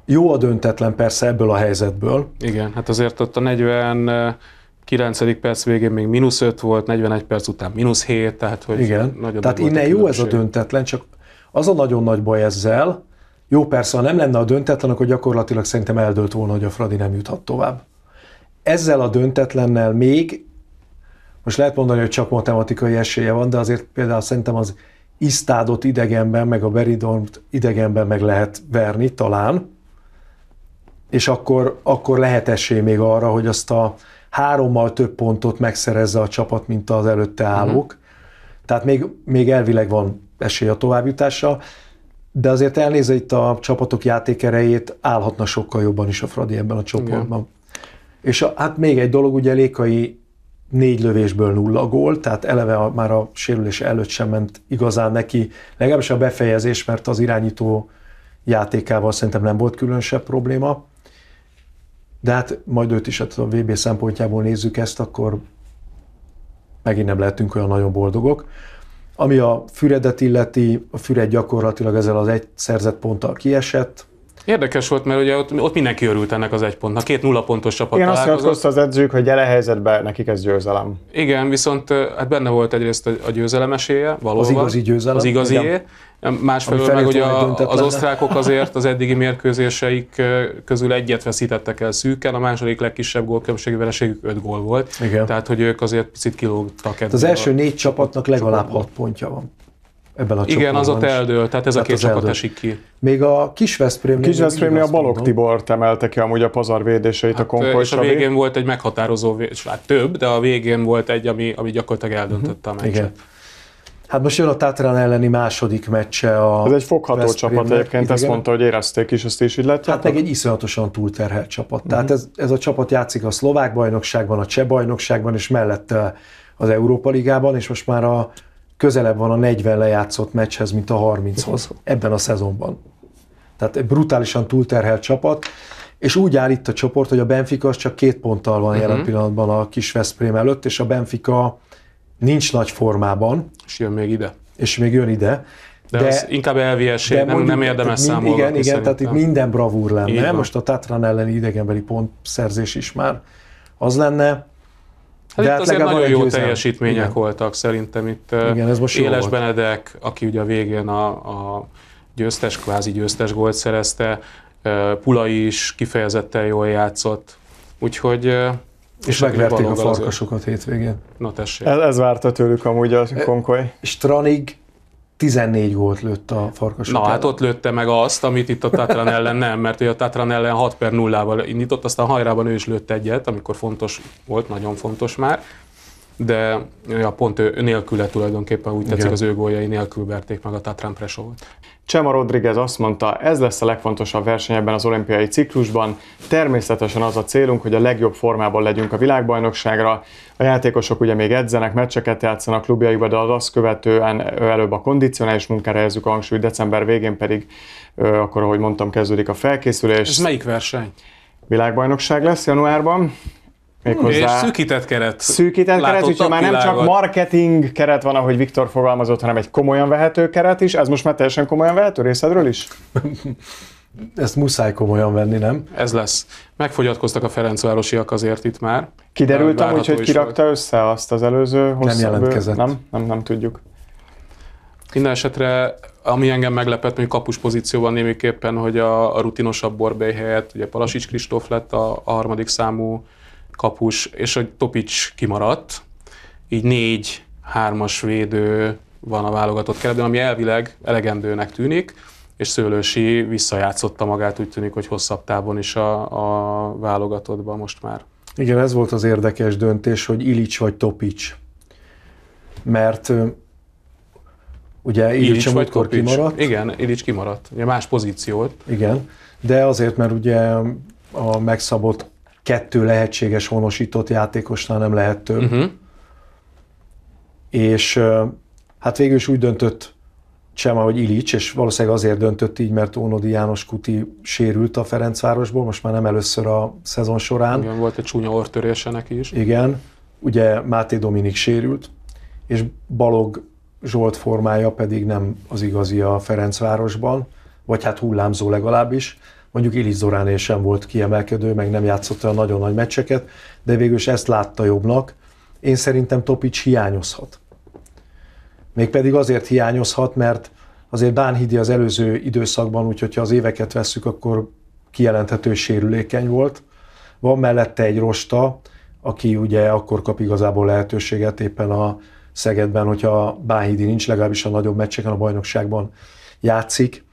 Jó a döntetlen persze ebből a helyzetből. Igen, hát azért ott a 40 9. perc végén még mínusz 5 volt, 41 perc után mínusz 7, tehát hogy Igen. nagyon Tehát innen jó ez a döntetlen, csak az a nagyon nagy baj ezzel, jó persze, ha nem lenne a döntetlen, akkor gyakorlatilag szerintem eldőlt volna, hogy a Fradi nem juthat tovább ezzel a döntetlennel még, most lehet mondani, hogy csak matematikai esélye van, de azért például szerintem az Isztádot idegenben, meg a Beridont idegenben meg lehet verni talán, és akkor, akkor lehet esély még arra, hogy azt a hárommal több pontot megszerezze a csapat, mint az előtte mhm. állók. Uh-huh. Tehát még, még elvileg van esély a továbbjutásra, de azért elnézve itt a csapatok játékerejét, állhatna sokkal jobban is a Fradi ebben a csoportban. Igen. És a, hát még egy dolog, ugye Lékai négy lövésből nulla gól, tehát eleve a, már a sérülés előtt sem ment igazán neki, legalábbis a befejezés, mert az irányító játékával szerintem nem volt különösebb probléma. De hát majd őt is hát a VB szempontjából nézzük ezt, akkor megint nem lehetünk olyan nagyon boldogok. Ami a Füredet illeti, a Füred gyakorlatilag ezzel az egy szerzett ponttal kiesett, Érdekes volt, mert ugye ott, ott mindenki örült ennek az egy pontnak. Két nulla pontos csapat Igen, azt nyilatkozta az edzők, hogy gyere helyzetbe, nekik ez győzelem. Igen, viszont hát benne volt egyrészt a győzelem esélye, valóban. Az igazi győzelem. Az igazié. Másfelől meg ugye a, az osztrákok azért az eddigi mérkőzéseik közül egyet veszítettek el szűken, a második legkisebb gólkülönbségű vereségük 5 gól volt. Igen. Tehát, hogy ők azért picit kilógtak. Hát az első négy csapatnak legalább 6 pontja van ebben a Igen, az ott eldől, tehát ez a két csapat esik ki. Még a kis Veszprém... A kis Veszprémnél a Balog Tibor emelte ki amúgy a pazar védéseit hát, a Konkoly És a végén volt egy meghatározó, és hát több, de a végén volt egy, ami, ami gyakorlatilag eldöntötte a mhm. meccset. Igen. Hát most jön a Tátrán elleni második meccse a Ez egy fogható Veszprémnek. csapat egyébként, idegen. ezt mondta, hogy érezték is, ezt is így lett. Hát meg egy iszonyatosan túlterhelt csapat. Uh-huh. Tehát ez, ez a csapat játszik a szlovák bajnokságban, a cseh bajnokságban, és mellette az Európa Ligában, és most már a, közelebb van a 40 lejátszott meccshez, mint a 30-hoz ebben a szezonban. Tehát egy brutálisan túlterhelt csapat, és úgy áll itt a csoport, hogy a Benfica csak két ponttal van uh-huh. jelen mhm. pillanatban a kis Veszprém előtt, és a Benfica nincs nagy formában. És jön még ide. És még jön ide. De, de az inkább elviesé, nem, mondjuk, nem érdemes számolni. Igen, igen szerintem. tehát itt minden bravúr lenne. Most a Tatran elleni idegenbeli pontszerzés is már az lenne. Hát De itt hát azért nagyon jó győzelem. teljesítmények Igen. voltak szerintem itt. Igen, ez most Éles volt. Benedek, aki ugye a végén a, a győztes, kvázi győztes gólt szerezte, Pulai is kifejezetten jól játszott. Úgyhogy és, és hát megverték a farkasokat hétvégén. Na tessék. Ez, ez várta tőlük amúgy a konkoly. E, Stranig 14 gólt lőtt a Farkas Na, hát ott lőtte meg azt, amit itt a Tatran ellen nem, mert ugye a Tatran ellen 6 per 0-val indított, aztán hajrában ő is lőtt egyet, amikor fontos volt, nagyon fontos már, de ja, pont ő, nélküle tulajdonképpen úgy tetszik, az ő góljai nélkül verték meg a Tatran Presovot. Csema Rodriguez azt mondta, ez lesz a legfontosabb verseny ebben az olimpiai ciklusban. Természetesen az a célunk, hogy a legjobb formában legyünk a világbajnokságra. A játékosok ugye még edzenek, meccseket játszanak klubjaikba, de az azt követően előbb a kondicionális munkára helyezzük a hangsúlyt, december végén pedig, akkor ahogy mondtam, kezdődik a felkészülés. Ez melyik verseny? Világbajnokság lesz januárban. Méghozzá és szűkített keret. Szűkített keret, úgyhogy már nem csak marketing keret van, ahogy Viktor fogalmazott, hanem egy komolyan vehető keret is. Ez most már teljesen komolyan vehető részedről is? Ezt muszáj komolyan venni, nem? Ez lesz. Megfogyatkoztak a Ferencvárosiak azért itt már. Kiderült amúgy, hogy kirakta volt. össze azt az előző hosszabb... Nem jelentkezett. Nem? Nem, nem tudjuk. Minden esetre, ami engem meglepett, hogy kapus pozícióban némiképpen, hogy a, a rutinosabb Borbély helyett, ugye Palasics Kristóf lett a, a harmadik számú kapus, és hogy Topics kimaradt, így négy hármas védő van a válogatott keretben, ami elvileg elegendőnek tűnik, és Szőlősi visszajátszotta magát, úgy tűnik, hogy hosszabb távon is a, a válogatottban most már. Igen, ez volt az érdekes döntés, hogy Ilics vagy Topics. Mert ugye Ilics, Ilics vagy Topics. kimaradt. Igen, Ilics kimaradt. Ugye más pozíciót. Igen, de azért, mert ugye a megszabott kettő lehetséges honosított játékosnál nem lehet több. Uh-huh. És hát végül is úgy döntött Csema, hogy Ilics, és valószínűleg azért döntött így, mert Ónodi János Kuti sérült a Ferencvárosból, most már nem először a szezon során. Igen, volt egy csúnya ortörése neki is. Igen, ugye Máté Dominik sérült, és Balog Zsolt formája pedig nem az igazi a Ferencvárosban, vagy hát hullámzó legalábbis mondjuk Illis Zoráné sem volt kiemelkedő, meg nem játszott olyan nagyon nagy meccseket, de végül is ezt látta jobbnak. Én szerintem Topics hiányozhat. Mégpedig azért hiányozhat, mert azért Bánhidi az előző időszakban, úgyhogy ha az éveket vesszük, akkor kijelenthető sérülékeny volt. Van mellette egy rosta, aki ugye akkor kap igazából lehetőséget éppen a Szegedben, hogyha Bánhidi nincs, legalábbis a nagyobb meccseken a bajnokságban játszik.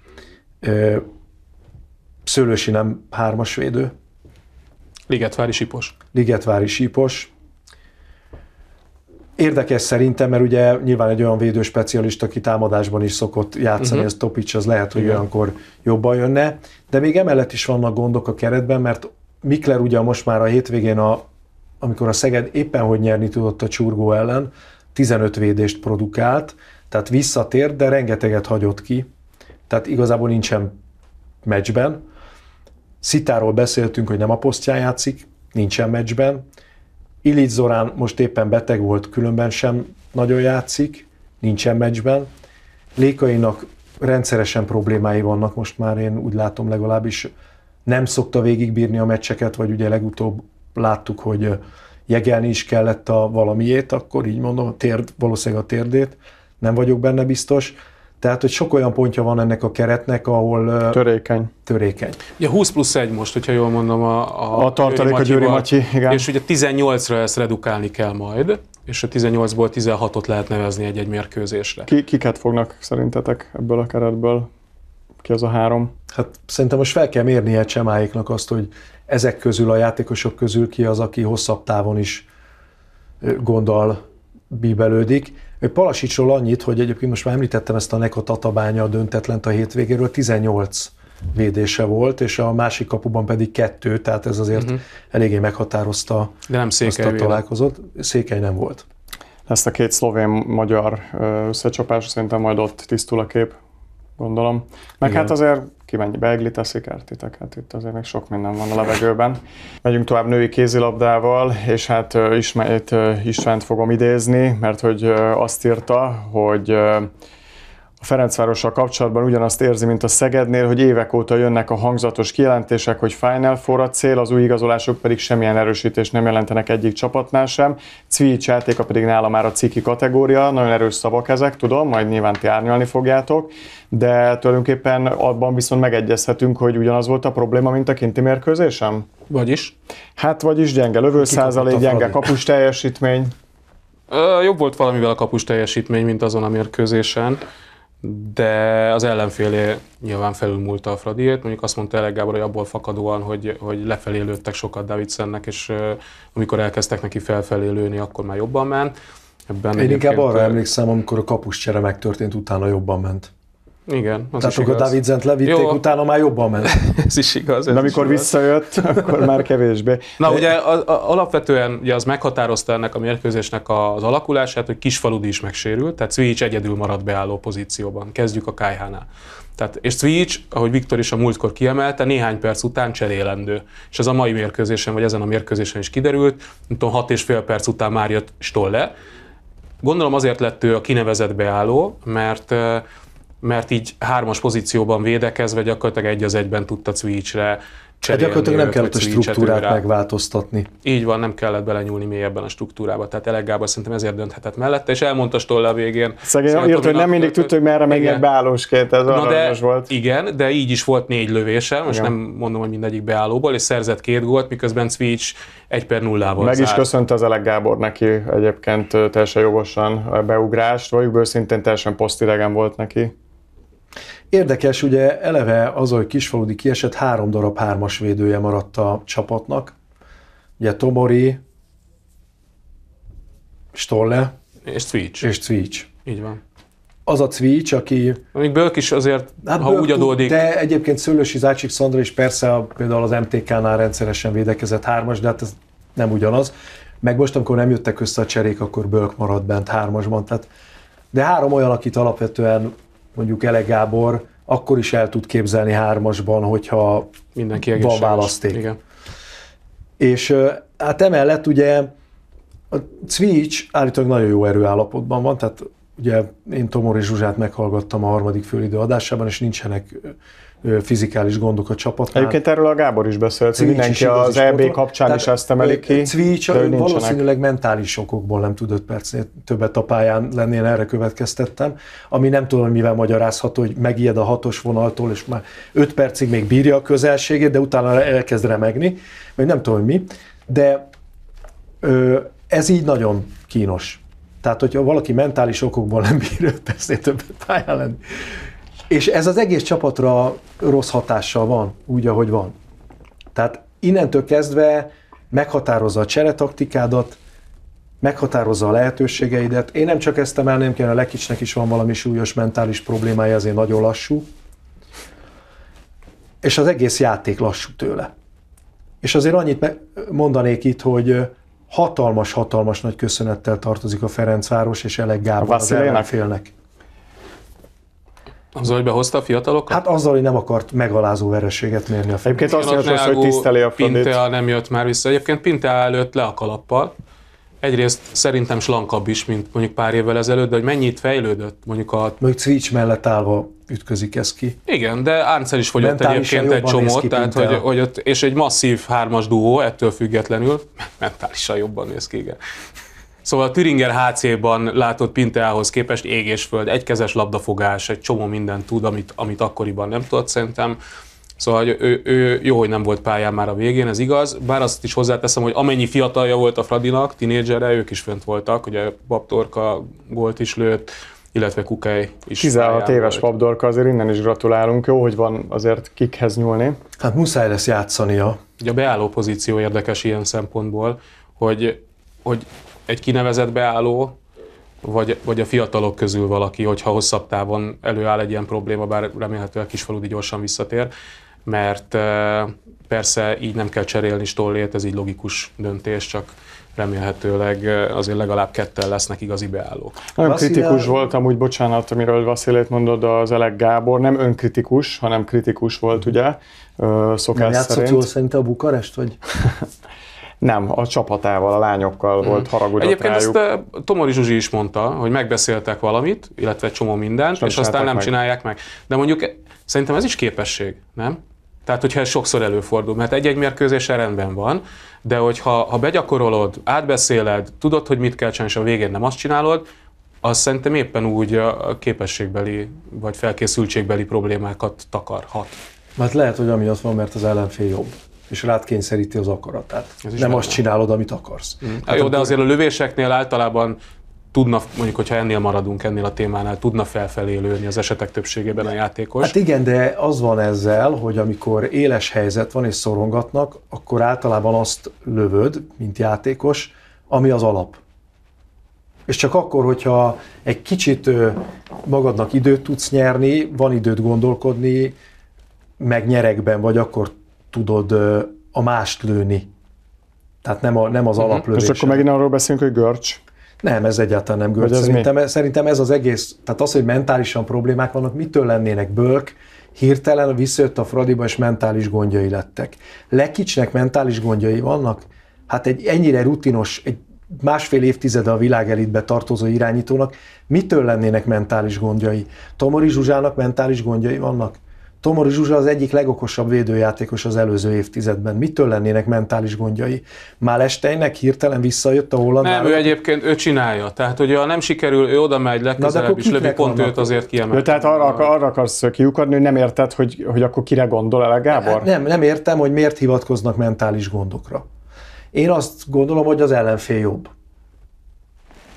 Szőlősi nem hármas védő. Ligetvári sípos. Ligetvári sípos. Érdekes szerintem, mert ugye nyilván egy olyan védő specialista, aki támadásban is szokott játszani, uh-huh. ez topics az lehet, hogy Igen. olyankor jobban jönne. De még emellett is vannak gondok a keretben, mert Mikler ugye most már a hétvégén, a, amikor a Szeged éppen hogy nyerni tudott a csurgó ellen, 15 védést produkált, tehát visszatért, de rengeteget hagyott ki. Tehát igazából nincsen meccsben. Szitáról beszéltünk, hogy nem a posztján játszik, nincsen meccsben. Illich Zorán most éppen beteg volt, különben sem nagyon játszik, nincsen meccsben. Lékainak rendszeresen problémái vannak most már, én úgy látom legalábbis. Nem szokta végigbírni a meccseket, vagy ugye legutóbb láttuk, hogy jegelni is kellett a valamiét, akkor így mondom, a térd, valószínűleg a térdét, nem vagyok benne biztos tehát, hogy sok olyan pontja van ennek a keretnek, ahol... Törékeny. Törékeny. Ugye 20 plusz 1 most, hogyha jól mondom, a, a, a tartalék Győri a Győri Matyi, igen. És ugye 18-ra ezt redukálni kell majd, és a 18-ból 16-ot lehet nevezni egy-egy mérkőzésre. Ki, kiket fognak szerintetek ebből a keretből? Ki az a három? Hát szerintem most fel kell mérnie Csemáiknak azt, hogy ezek közül, a játékosok közül ki az, aki hosszabb távon is gondol bíbelődik. Palasicsról annyit, hogy egyébként most már említettem ezt a Neko Tatabánya döntetlent a hétvégéről, 18 védése volt, és a másik kapuban pedig kettő, tehát ez azért uh-huh. eléggé meghatározta De nem azt a találkozót. Székely nem volt. Ezt a két szlovén-magyar összecsapás szerintem majd ott tisztul a kép, gondolom. Meg Igen. hát azért ki Begli beigli teszik, titeket, itt azért még sok minden van a levegőben. Megyünk tovább női kézilabdával, és hát ismét Istvánt fogom idézni, mert hogy azt írta, hogy Ferencvárossal kapcsolatban ugyanazt érzi, mint a Szegednél, hogy évek óta jönnek a hangzatos kijelentések, hogy Final Four a cél, az új igazolások pedig semmilyen erősítést nem jelentenek egyik csapatnál sem. Cvíj a pedig nála már a ciki kategória, nagyon erős szavak ezek, tudom, majd nyilván ti árnyalni fogjátok, de tulajdonképpen abban viszont megegyezhetünk, hogy ugyanaz volt a probléma, mint a kinti mérkőzésem? Vagyis? Hát vagyis gyenge lövő százalék, gyenge kapus teljesítmény. Jobb volt valamivel a kapus teljesítmény, mint azon a mérkőzésen de az ellenfélé nyilván felülmúlta a Fradiét. Mondjuk azt mondta Elek Gábor, hogy abból fakadóan, hogy, hogy lefelé lőttek sokat Davidsennek, és amikor elkezdtek neki felfelé lőni, akkor már jobban ment. Ebben Én inkább arra emlékszem, amikor a kapuscsere megtörtént, utána jobban ment. Igen, az Tehát akkor David Zent levitték, Jó. utána már jobban ment. ez is igaz. Ez De amikor igaz. visszajött, akkor már kevésbé. Na ugye a, a, alapvetően ugye az meghatározta ennek a mérkőzésnek az alakulását, hogy Kisfaludi is megsérült, tehát Cvijic egyedül maradt beálló pozícióban. Kezdjük a Kájhánál. Tehát, és Cvijic, ahogy Viktor is a múltkor kiemelte, néhány perc után cserélendő. És ez a mai mérkőzésen, vagy ezen a mérkőzésen is kiderült, nem tudom, hat és fél perc után már jött Stolle. Gondolom azért lett ő a kinevezett beálló, mert mert így hármas pozícióban védekezve gyakorlatilag egy az egyben tudta Cvicsre Hát cserélni. Hát gyakorlatilag nem kellett a struktúrát rá. megváltoztatni. Így van, nem kellett belenyúlni mélyebben a struktúrába. Tehát Elegában szerintem ezért dönthetett mellette, és elmondta Stolle a végén. Szegény írt, hogy nem mindig tudtuk, hogy merre megyek beállósként, ez Na de, volt. Igen, de így is volt négy lövése, most igen. nem mondom, hogy mindegyik beállóból, és szerzett két gólt, miközben Switch egy per nullával Meg zárt. is köszönt az Elek Gábor neki egyébként teljesen jogosan beugrást, vagy őszintén teljesen posztidegen volt neki. Érdekes, ugye eleve az, hogy Kisfaludi kiesett, három darab hármas védője maradt a csapatnak. Ugye Tomori, Stolle. És Cvics. És Cvics. Így van. Az a Cvics, aki... Még Bölk is azért, hát ha Bölk úgy adódik... De egyébként Szőlősi Zácsik Szandra is persze a, például az MTK-nál rendszeresen védekezett hármas, de hát ez nem ugyanaz. Meg most, amikor nem jöttek össze a cserék, akkor Bölk maradt bent hármasban. Tehát, de három olyan, akit alapvetően mondjuk Ele Gábor akkor is el tud képzelni hármasban, hogyha Mindenki van választék. Igen. És hát emellett ugye a Cvics állítólag nagyon jó erőállapotban van, tehát ugye én Tomori Zsuzsát meghallgattam a harmadik fölidő adásában, és nincsenek fizikális gondok a csapatnál. Egyébként erről a Gábor is beszélt, Cvics mindenki is az EB kapcsán is ezt emeli ki. Cvics valószínűleg mentális okokból nem tudott 5 percnél többet a pályán lenni, én erre következtettem, ami nem tudom, mivel magyarázható, hogy megijed a hatos vonaltól, és már 5 percig még bírja a közelségét, de utána elkezd remegni, vagy nem tudom, mi, de ö, ez így nagyon kínos. Tehát, hogyha valaki mentális okokból nem bír öt percnél többet pályán lenni, és ez az egész csapatra rossz hatással van, úgy, ahogy van. Tehát innentől kezdve meghatározza a cseretaktikádat, meghatározza a lehetőségeidet. Én nem csak ezt emelném ki, a Lekicsnek is van valami súlyos mentális problémája, azért nagyon lassú. És az egész játék lassú tőle. És azért annyit mondanék itt, hogy hatalmas-hatalmas nagy köszönettel tartozik a Ferencváros és Elek Gábor a az ellenfélnek. Az, hogy behozta a fiatalokat? Hát azzal, hogy nem akart megalázó vereséget mérni a fejüket. Azt jelenti, hogy tiszteli a Pinte nem jött már vissza. Egyébként pinte előtt le a kalappal. Egyrészt szerintem slankabb is, mint mondjuk pár évvel ezelőtt, de hogy mennyit fejlődött mondjuk a... Mondjuk Cvics mellett állva ütközik ez ki. Igen, de Áncel is fogyott egyébként egy csomót, tehát hogy, hogy ott, és egy masszív hármas duó ettől függetlenül mentálisan jobban néz ki, igen. Szóval a Türinger HC-ban látott Pinteához képest égésföld, föld, egykezes labdafogás, egy csomó mindent tud, amit, amit akkoriban nem tudott szerintem. Szóval hogy ő, ő, jó, hogy nem volt pályán már a végén, ez igaz. Bár azt is hozzáteszem, hogy amennyi fiatalja volt a Fradinak, tinédzsere, ők is fönt voltak, ugye Babtorka gólt is lőtt, illetve Kukely is. 16 éves volt. Babdorka, azért innen is gratulálunk, jó, hogy van azért kikhez nyúlni. Hát muszáj lesz játszania. Ugye a beálló pozíció érdekes ilyen szempontból, hogy, hogy egy kinevezett beálló, vagy, vagy a fiatalok közül valaki, hogyha hosszabb távon előáll egy ilyen probléma, bár remélhetően kisfaludi gyorsan visszatér, mert persze így nem kell cserélni stollét, ez így logikus döntés, csak remélhetőleg azért legalább ketten lesznek igazi beállók. Nem kritikus volt, úgy bocsánat, amiről Vasszilét mondod, az Elek Gábor, nem önkritikus, hanem kritikus volt, ugye, szokás nem szerint. jól szerint a Bukarest, vagy? Nem, a csapatával, a lányokkal mm. volt haragudott Egyébként rájuk. ezt eh, Tomori Zsuzsi is mondta, hogy megbeszéltek valamit, illetve csomó mindent, és, és aztán nem meg. csinálják meg. De mondjuk eh, szerintem ez is képesség, nem? Tehát, hogyha ez sokszor előfordul, mert egy-egy mérkőzés rendben van, de hogyha ha begyakorolod, átbeszéled, tudod, hogy mit kell csinálni, és a végén nem azt csinálod, az szerintem éppen úgy a képességbeli vagy felkészültségbeli problémákat takarhat. Mert lehet, hogy amiatt van, mert az ellenfél jobb és rád kényszeríti az akaratát. Ez nem azt csinálod, amit akarsz. Mm. Hát, jó, de azért a lövéseknél általában tudna, mondjuk, hogyha ennél maradunk, ennél a témánál, tudna felfelé lőni az esetek többségében a játékos. Hát igen, de az van ezzel, hogy amikor éles helyzet van és szorongatnak, akkor általában azt lövöd, mint játékos, ami az alap. És csak akkor, hogyha egy kicsit magadnak időt tudsz nyerni, van időt gondolkodni, meg nyerekben vagy, akkor tudod a mást lőni. Tehát nem, a, nem az uh-huh. alaplövés. És akkor megint arról beszélünk, hogy görcs. Nem, ez egyáltalán nem görcs. Ez szerintem, mi? szerintem ez az egész, tehát az, hogy mentálisan problémák vannak, mitől lennének bölk, hirtelen visszajött a Fradiba, és mentális gondjai lettek. Lekicsnek mentális gondjai vannak? Hát egy ennyire rutinos, egy másfél évtizede a világ elitbe tartozó irányítónak, mitől lennének mentális gondjai? Tomori Zsuzsának mentális gondjai vannak? Tomori Zsuzsa az egyik legokosabb védőjátékos az előző évtizedben. Mitől lennének mentális gondjai? Málesteinnek hirtelen visszajött a holland Nem, ő egyébként ő csinálja. Tehát, hogy ha nem sikerül, ő oda megy legközelebb is, lövi pont őt azért kiemel. Tehát arra, arra akarsz kiukadni, hogy nem érted, hogy, hogy akkor kire gondol a Gábor? Nem, nem értem, hogy miért hivatkoznak mentális gondokra. Én azt gondolom, hogy az ellenfél jobb.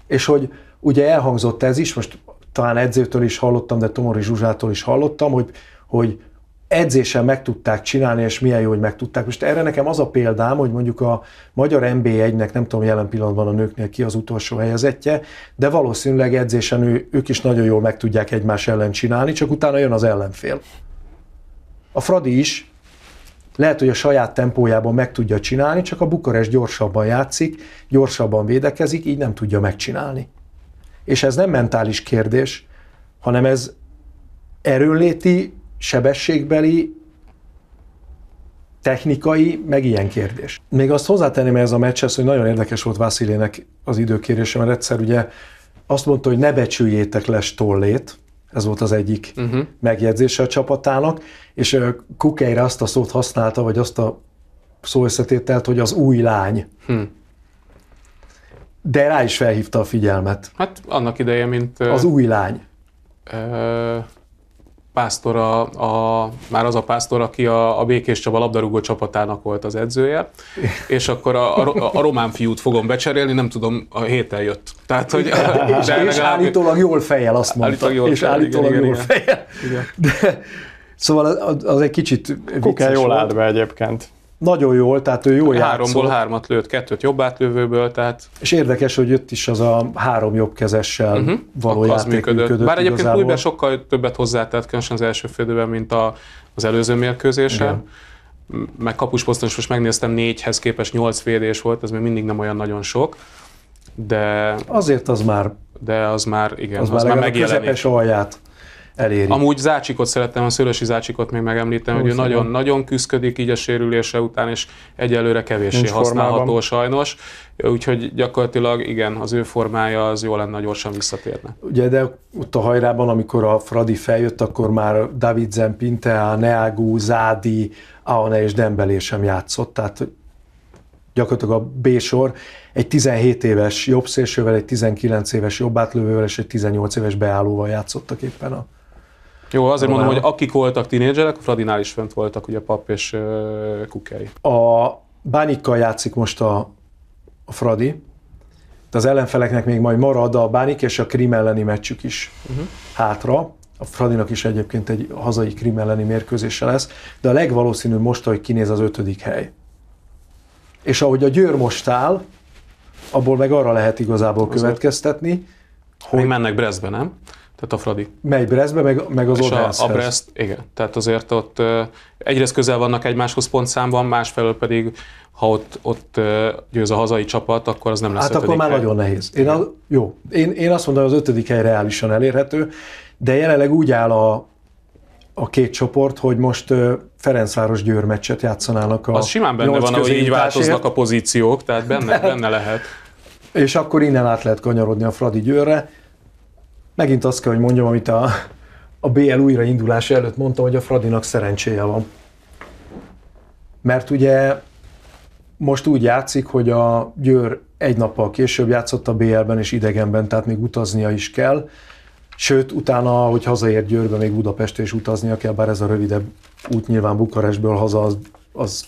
És hogy ugye elhangzott ez is, most talán edzőtől is hallottam, de Tomori Zsuzsától is hallottam, hogy hogy edzéssel meg tudták csinálni, és milyen jó, hogy meg tudták. Most erre nekem az a példám, hogy mondjuk a magyar NB1-nek, nem tudom jelen pillanatban a nőknél ki az utolsó helyezettje, de valószínűleg edzésen ő, ők is nagyon jól meg tudják egymás ellen csinálni, csak utána jön az ellenfél. A Fradi is lehet, hogy a saját tempójában meg tudja csinálni, csak a Bukarest gyorsabban játszik, gyorsabban védekezik, így nem tudja megcsinálni. És ez nem mentális kérdés, hanem ez erőléti sebességbeli, technikai, meg ilyen kérdés. Még azt hozzátenném ez a meccshez, hogy nagyon érdekes volt Vászilének az időkérése, mert egyszer ugye azt mondta, hogy ne becsüljétek le Stollét, ez volt az egyik uh-huh. megjegyzése a csapatának, és Kukeire azt a szót használta, vagy azt a szó összetételt, hogy az új lány. Hmm. De rá is felhívta a figyelmet. Hát annak idején, mint... Az új lány. Ö, pásztor a, a, már az a pásztor, aki a, a Békés Csaba labdarúgó csapatának volt az edzője, és akkor a, a, a román fiút fogom becserélni, nem tudom, a héten jött. Tehát, hogy, és, de és állítólag jól fejjel, azt mondta. Állítólag jól és fejjel, állítólag igen, jól igen, fejjel. Igen. De, szóval az, az egy kicsit Kuká jól állt be egyébként nagyon jól, tehát ő jól játszott. Háromból hármat lőtt, kettőt jobb átlövőből, tehát... És érdekes, hogy jött is az a három jobbkezessel uh-huh. Mhm. való az játék működött. működött. Bár egyébként újban sokkal többet hozzátett, különösen az első félidőben, mint a, az előző mérkőzésen. Igen. Meg kapusposzton is most megnéztem, négyhez képest nyolc védés volt, ez még mindig nem olyan nagyon sok. De... Azért az már de az már, igen, az, az már, már megjelenik. közepes alját eléri. Amúgy Zácsikot szerettem, a Szőlősi Zácsikot még megemlíteni, hogy ő nagyon-nagyon küzdik így a sérülése után, és egyelőre kevéssé Nincs használható formában. sajnos. Úgyhogy gyakorlatilag igen, az ő formája az jó lenne, gyorsan visszatérne. Ugye, de ott a hajrában, amikor a Fradi feljött, akkor már David Zempinte, a Neagu, Zádi, Aone és Dembelé sem játszott, tehát gyakorlatilag a B-sor egy 17 éves jobb szélsővel, egy 19 éves jobb átlövővel és egy 18 éves beállóval játszottak éppen a jó, azért Róla. mondom, hogy akik voltak a Fradinál is fent voltak, ugye Pap és uh, Kukei. A Bánikkal játszik most a, a Fradi, de az ellenfeleknek még majd marad a Bánik és a Krim elleni meccsük is uh-huh. hátra. A Fradinak is egyébként egy hazai Krim elleni mérkőzése lesz, de a legvalószínűbb most, hogy kinéz az ötödik hely. És ahogy a Győr most áll, abból meg arra lehet igazából következtetni, hogy... Még mennek Brezbe, nem? Tehát a Fradi. Megy Brestbe, meg, meg az Odenszhez. A, a Brest, igen. Tehát azért ott egyrészt közel vannak egymáshoz pontszámban, másfelől pedig, ha ott, ott győz a hazai csapat, akkor az nem lesz Hát akkor már hely. nagyon nehéz. Én az, jó, én, én azt mondom, hogy az ötödik hely reálisan elérhető, de jelenleg úgy áll a, a két csoport, hogy most Ferencváros Győr meccset játszanának a Az simán benne van, hogy így változnak a pozíciók, tehát benne, benne lehet. És akkor innen át lehet kanyarodni a Fradi Győrre. Megint azt kell, hogy mondjam, amit a, a BL újraindulása előtt mondtam, hogy a Fradinak szerencséje van. Mert ugye most úgy játszik, hogy a Győr egy nappal később játszott a BL-ben és idegenben, tehát még utaznia is kell. Sőt, utána, hogy hazaér Győrbe, még Budapest is utaznia kell, bár ez a rövidebb út nyilván Bukarestből haza az, az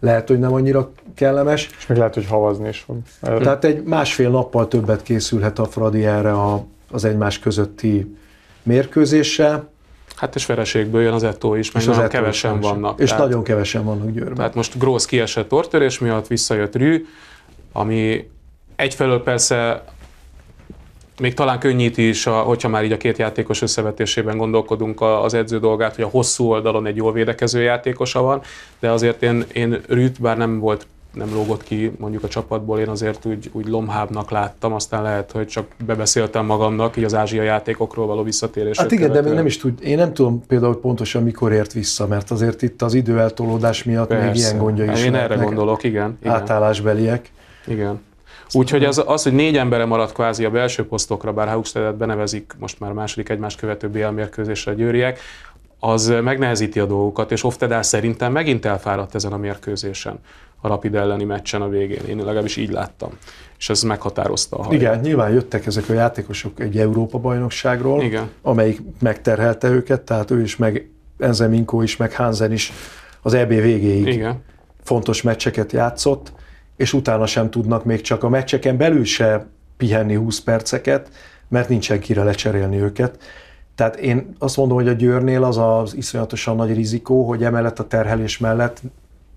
lehet, hogy nem annyira kellemes. És még lehet, hogy havazni is van. Tehát egy másfél nappal többet készülhet a Fradi erre a az egymás közötti mérkőzése. Hát és vereségből jön az Eto is, mert nagyon kevesen is. vannak. És tehát, nagyon kevesen vannak Győrben. Tehát most Grósz kiesett tortörés miatt, visszajött Rű, ami egyfelől persze még talán könnyíti is, a, hogyha már így a két játékos összevetésében gondolkodunk az edző dolgát, hogy a hosszú oldalon egy jól védekező játékosa van, de azért én, én Rűt, bár nem volt nem lógott ki mondjuk a csapatból, én azért úgy, úgy lomhábnak láttam, aztán lehet, hogy csak bebeszéltem magamnak így az ázsia játékokról való visszatérés. Hát igen, követően. de nem is tud, én nem tudom például hogy pontosan mikor ért vissza, mert azért itt az időeltolódás miatt Persze. még ilyen gondja is Én erre gondolok, igen. igen. Átállásbeliek. Igen. Úgyhogy az, az, hogy négy embere maradt kvázi a belső posztokra, bár Haugstedet benevezik most már második egymás követő BL mérkőzésre a győriek, az megnehezíti a dolgokat, és Oftedál szerintem megint elfáradt ezen a mérkőzésen a Rapid elleni meccsen a végén. Én legalábbis így láttam. És ez meghatározta a haját. Igen, nyilván jöttek ezek a játékosok egy Európa-bajnokságról, Igen. amelyik megterhelte őket, tehát ő is, meg Enzeminkó is, meg Hansen is az EB végéig Igen. fontos meccseket játszott, és utána sem tudnak még csak a meccseken belül se pihenni 20 perceket, mert nincsen kire lecserélni őket. Tehát én azt mondom, hogy a Győrnél az az iszonyatosan nagy rizikó, hogy emellett a terhelés mellett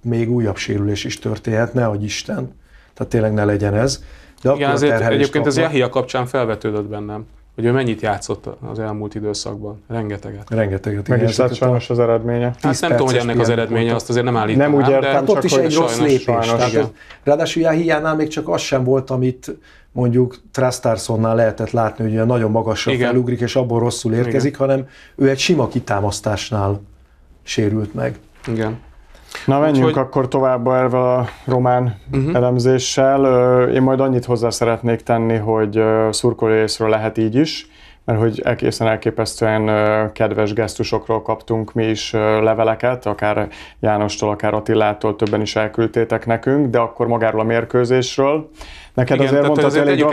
még újabb sérülés is történhet, ne adj Isten. Tehát tényleg ne legyen ez. De Igen, azért egyébként kapnak. ez Jahia kapcsán felvetődött bennem hogy ő mennyit játszott az elmúlt időszakban? Rengeteget. Rengeteget. Meg is lett sajnos az eredménye. Hát nem tudom, hogy ennek az eredménye, azt azért nem állítom. Nem úgy értem, de hát ott csak, is egy rossz lépés. ráadásul Jahiánál még csak az sem volt, amit mondjuk Trastarsonnál lehetett látni, hogy nagyon magasra igen. felugrik, és abból rosszul érkezik, igen. hanem ő egy sima kitámasztásnál sérült meg. Igen. Na menjünk Úgyhogy... akkor tovább erről a román uh-huh. elemzéssel. Én majd annyit hozzá szeretnék tenni, hogy szurkolészről lehet így is, mert hogy egészen elképesztően kedves gesztusokról kaptunk mi is leveleket, akár Jánostól, akár Attilától többen is elküldtétek nekünk, de akkor magáról a mérkőzésről. Neked Igen, azért mondtad, azért egy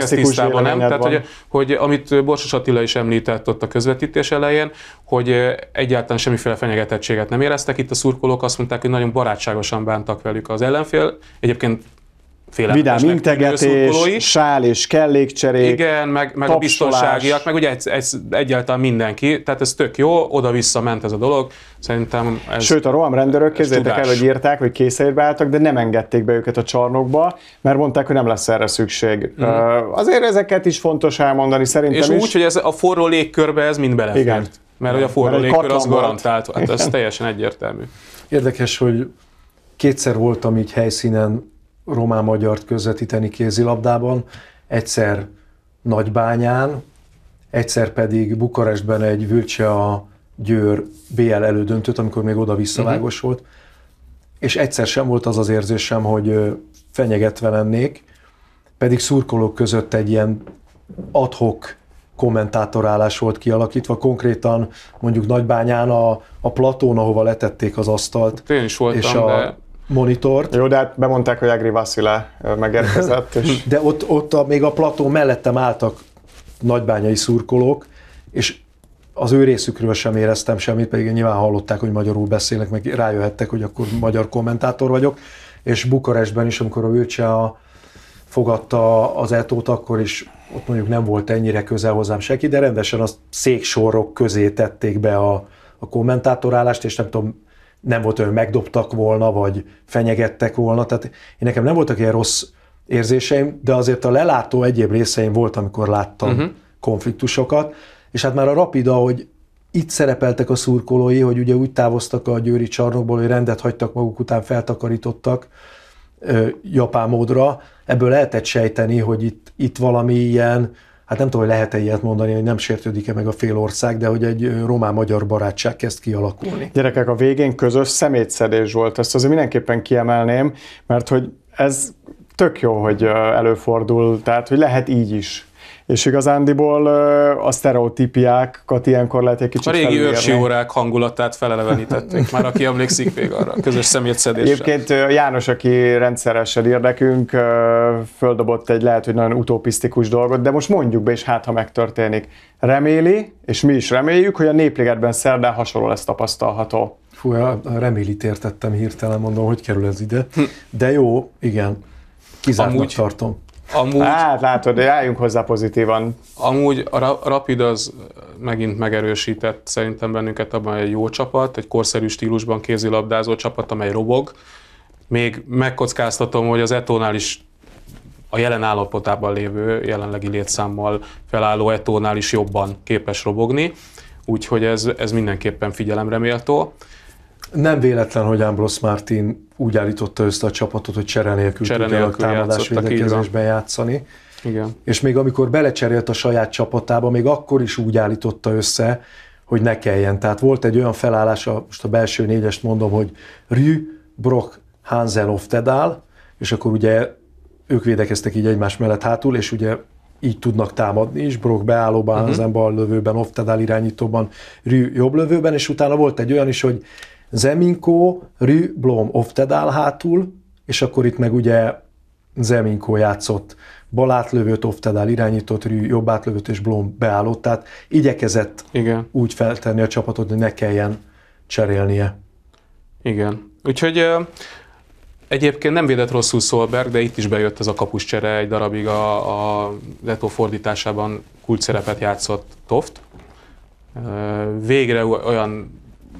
nem? Tehát, van. Hogy, hogy, amit Borsos Attila is említett ott a közvetítés elején, hogy egyáltalán semmiféle fenyegetettséget nem éreztek. Itt a szurkolók azt mondták, hogy nagyon barátságosan bántak velük az ellenfél. Egyébként Vidám integetés, sál és kellékcserék, Igen, meg, meg a biztonságiak, meg ugye egy, egyáltalán mindenki, tehát ez tök jó, oda-vissza ment ez a dolog, szerintem ez Sőt, a roham rendőrök kézzétek el, hogy írták, hogy készeérbe álltak, de nem engedték be őket a csarnokba, mert mondták, hogy nem lesz erre szükség. Mm. Azért ezeket is fontos elmondani, szerintem És is. úgy, hogy ez a forró légkörbe ez mind belefért. Igen. Mert hogy a forró mert légkör az garantált, hát ez teljesen egyértelmű. Érdekes, hogy kétszer voltam így helyszínen román-magyart közvetíteni kézilabdában, egyszer Nagybányán, egyszer pedig Bukarestben egy Vülcse a Győr BL elődöntött, amikor még oda-visszavágos uh-huh. Mhm. volt, és egyszer sem volt az az érzésem, hogy fenyegetve lennék, pedig szurkolók között egy ilyen adhok kommentátorálás volt kialakítva, konkrétan mondjuk Nagybányán a, a platón, ahova letették az asztalt. Hát én is voltam, és a, de monitort. Jó, de hát bemondták, hogy Agri Vasile megérkezett. És... de ott, ott a, még a plató mellettem álltak nagybányai szurkolók, és az ő részükről sem éreztem semmit, pedig nyilván hallották, hogy magyarul beszélek, meg rájöhettek, hogy akkor magyar kommentátor vagyok, és Bukarestben is, amikor a őcse a, fogadta az etót, akkor is ott mondjuk nem volt ennyire közel hozzám senki, de rendesen a széksorok közé tették be a, a kommentátorállást, és nem tudom, nem volt olyan, megdobtak volna, vagy fenyegettek volna, tehát én nekem nem voltak ilyen rossz érzéseim, de azért a lelátó egyéb részeim volt, amikor láttam uh-huh. konfliktusokat, és hát már a Rapida, hogy itt szerepeltek a szurkolói, hogy ugye úgy távoztak a győri csarnokból, hogy rendet hagytak maguk után, feltakarítottak ö, japán módra, ebből lehetett sejteni, hogy itt, itt valami ilyen hát nem tudom, hogy lehet-e ilyet mondani, hogy nem sértődik-e meg a fél ország, de hogy egy román-magyar barátság kezd kialakulni. Gyerekek, a végén közös szemétszedés volt, ezt azért mindenképpen kiemelném, mert hogy ez tök jó, hogy előfordul, tehát hogy lehet így is és igazándiból a sztereotípiákat ilyenkor lehet egy kicsit A régi felülérni. őrsi órák hangulatát felelevenítették, már aki emlékszik még arra, közös szemétszedésre. Egyébként János, aki rendszeresen érdekünk, földobott egy lehet, hogy nagyon utopisztikus dolgot, de most mondjuk be, és hát ha megtörténik. Reméli, és mi is reméljük, hogy a Népligetben szerdán hasonló lesz tapasztalható. Fú, remélit értettem hirtelen, mondom, hogy kerül ez ide. De jó, igen, kizárnak Amúgy... tartom. Amúgy, hát látod, de álljunk hozzá pozitívan. Amúgy a Rapid az megint megerősített szerintem bennünket abban, egy jó csapat, egy korszerű stílusban kézilabdázó csapat, amely robog. Még megkockáztatom, hogy az Etónál is a jelen állapotában lévő, jelenlegi létszámmal felálló Etónál is jobban képes robogni, úgyhogy ez, ez mindenképpen figyelemre méltó. Nem véletlen, hogy Ambros Martin úgy állította össze a csapatot, hogy csere nélkül tudja a támadás védekezésben játszani. Igen. És még amikor belecserélt a saját csapatába, még akkor is úgy állította össze, hogy ne kelljen. Tehát volt egy olyan felállás, most a belső négyest mondom, hogy Rü, Brock, Hansen, Oftedal, és akkor ugye ők védekeztek így egymás mellett hátul, és ugye így tudnak támadni is, Brock beállóban, uh-huh. Mhm. Hansen bal lövőben, Oftedal irányítóban, Rü jobb lövőben, és utána volt egy olyan is, hogy Zeminko, Rü, Blom, Ofted hátul, és akkor itt meg ugye Zeminko játszott bal átlövőt, Oftedál irányított, Rü jobb átlövőt és Blom beállott, tehát igyekezett Igen. úgy feltenni a csapatot, hogy ne kelljen cserélnie. Igen. Úgyhogy Egyébként nem védett rosszul Szolberg, de itt is bejött ez a kapuscsere, egy darabig a, a letó fordításában kulcs szerepet játszott Toft. Végre olyan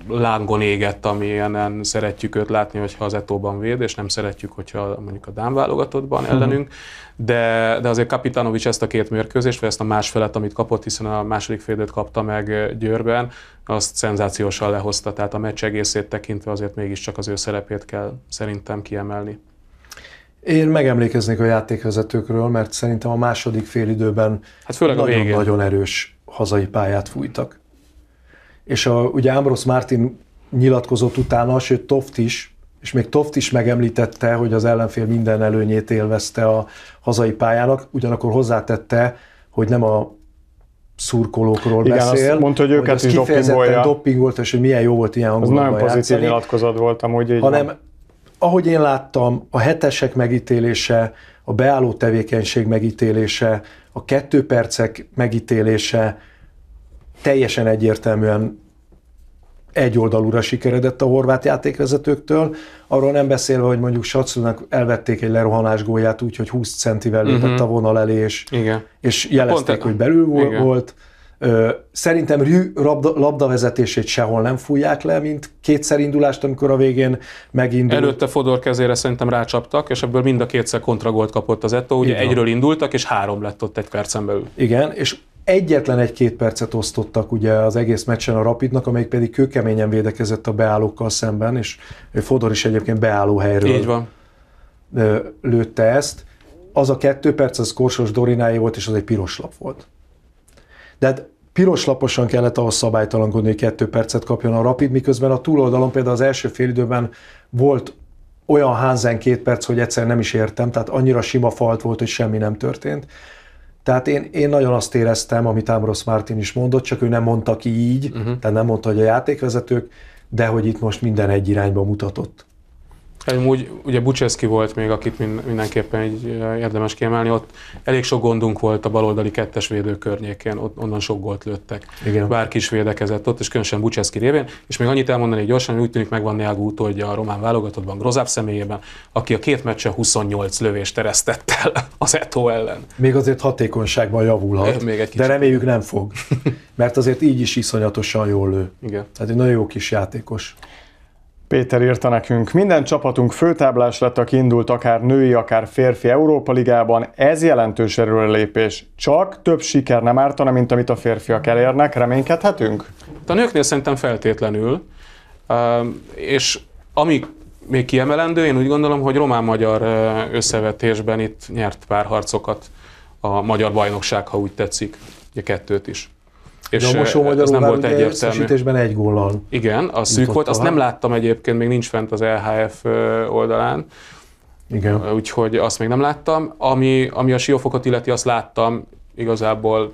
lángon égett, amilyenen szeretjük őt látni, hogyha az Etóban véd, és nem szeretjük, hogyha mondjuk a Dán válogatottban mhm. ellenünk, de, de azért Kapitánovics ezt a két mérkőzést, vagy ezt a másfelet, amit kapott, hiszen a második félidőt kapta meg Győrben, azt szenzációsan lehozta, tehát a meccs egészét tekintve azért mégiscsak az ő szerepét kell szerintem kiemelni. Én megemlékeznék a játékvezetőkről, mert szerintem a második félidőben időben hát nagyon, nagyon erős hazai pályát fújtak és a, ugye Ambrose Martin nyilatkozott utána, sőt Toft is, és még Toft is megemlítette, hogy az ellenfél minden előnyét élvezte a hazai pályának, ugyanakkor hozzátette, hogy nem a szurkolókról Igen, beszél. Azt mondta, hogy őket hogy is kifejezetten doppingolt, és hogy milyen jó volt ilyen hangulatban Ez nagyon pozitív játszani, nyilatkozat volt amúgy így Hanem, van. ahogy én láttam, a hetesek megítélése, a beálló tevékenység megítélése, a kettő percek megítélése, teljesen egyértelműen egy oldalúra sikeredett a horvát játékvezetőktől, arról nem beszélve, hogy mondjuk Satsunak elvették egy lerohanás gólját úgy, hogy 20 centivel lépett uh-huh. a vonal elé, és, Igen. és jelezték, Pont hogy belül Igen. volt. Szerintem Rü labda, labdavezetését sehol nem fújják le, mint kétszer indulást, amikor a végén megindult. Előtte Fodor kezére szerintem rácsaptak, és ebből mind a kétszer kontragolt kapott az Eto, ugye Igen. egyről indultak, és három lett ott egy percen belül. Igen, és Egyetlen egy-két percet osztottak ugye az egész meccsen a Rapidnak, amelyik pedig kőkeményen védekezett a beállókkal szemben, és Fodor is egyébként beálló helyről Így van. lőtte ezt. Az a kettő perc, az Korsos Dorináé volt, és az egy piros lap volt. De hát piros laposan kellett ahhoz szabálytalankodni, hogy kettő percet kapjon a Rapid, miközben a túloldalon például az első félidőben volt olyan Hansen két perc, hogy egyszer nem is értem, tehát annyira sima falt volt, hogy semmi nem történt. Tehát én, én nagyon azt éreztem, amit Ámrosz Mártin is mondott, csak ő nem mondta ki így, uh-huh. tehát nem mondta, hogy a játékvezetők, de hogy itt most minden egy irányba mutatott. Hát amúgy ugye Bucseszki volt még, akit mindenképpen így érdemes kiemelni, ott elég sok gondunk volt a baloldali kettes védő környékén, ott, onnan sok gólt lőttek. Igen. Bárki is védekezett ott, és különösen Bucseszki révén. És még annyit elmondani gyorsan, hogy úgy tűnik megvan Neagú utódja a román válogatottban, Grozáp személyében, aki a két meccsen 28 lövést eresztett el az Eto ellen. Még azért hatékonyságban javulhat, még egy de reméljük nem fog, mert azért így is iszonyatosan jól lő. Igen. Tehát egy nagyon jó kis játékos. Péter írta nekünk, minden csapatunk főtáblás lett, aki indult akár női, akár férfi Európa Ligában, ez jelentős erőlépés. Csak több siker nem ártana, mint amit a férfiak elérnek, reménykedhetünk? A nőknél szerintem feltétlenül, és ami még kiemelendő, én úgy gondolom, hogy román-magyar összevetésben itt nyert pár harcokat a magyar bajnokság, ha úgy tetszik, ugye kettőt is. És De a mosó ez nem volt egyértelmű. egy góllal. Igen, a szűk volt. Azt nem láttam egyébként, még nincs fent az LHF oldalán. Igen. Úgyhogy azt még nem láttam. Ami, ami a siófokot illeti, azt láttam igazából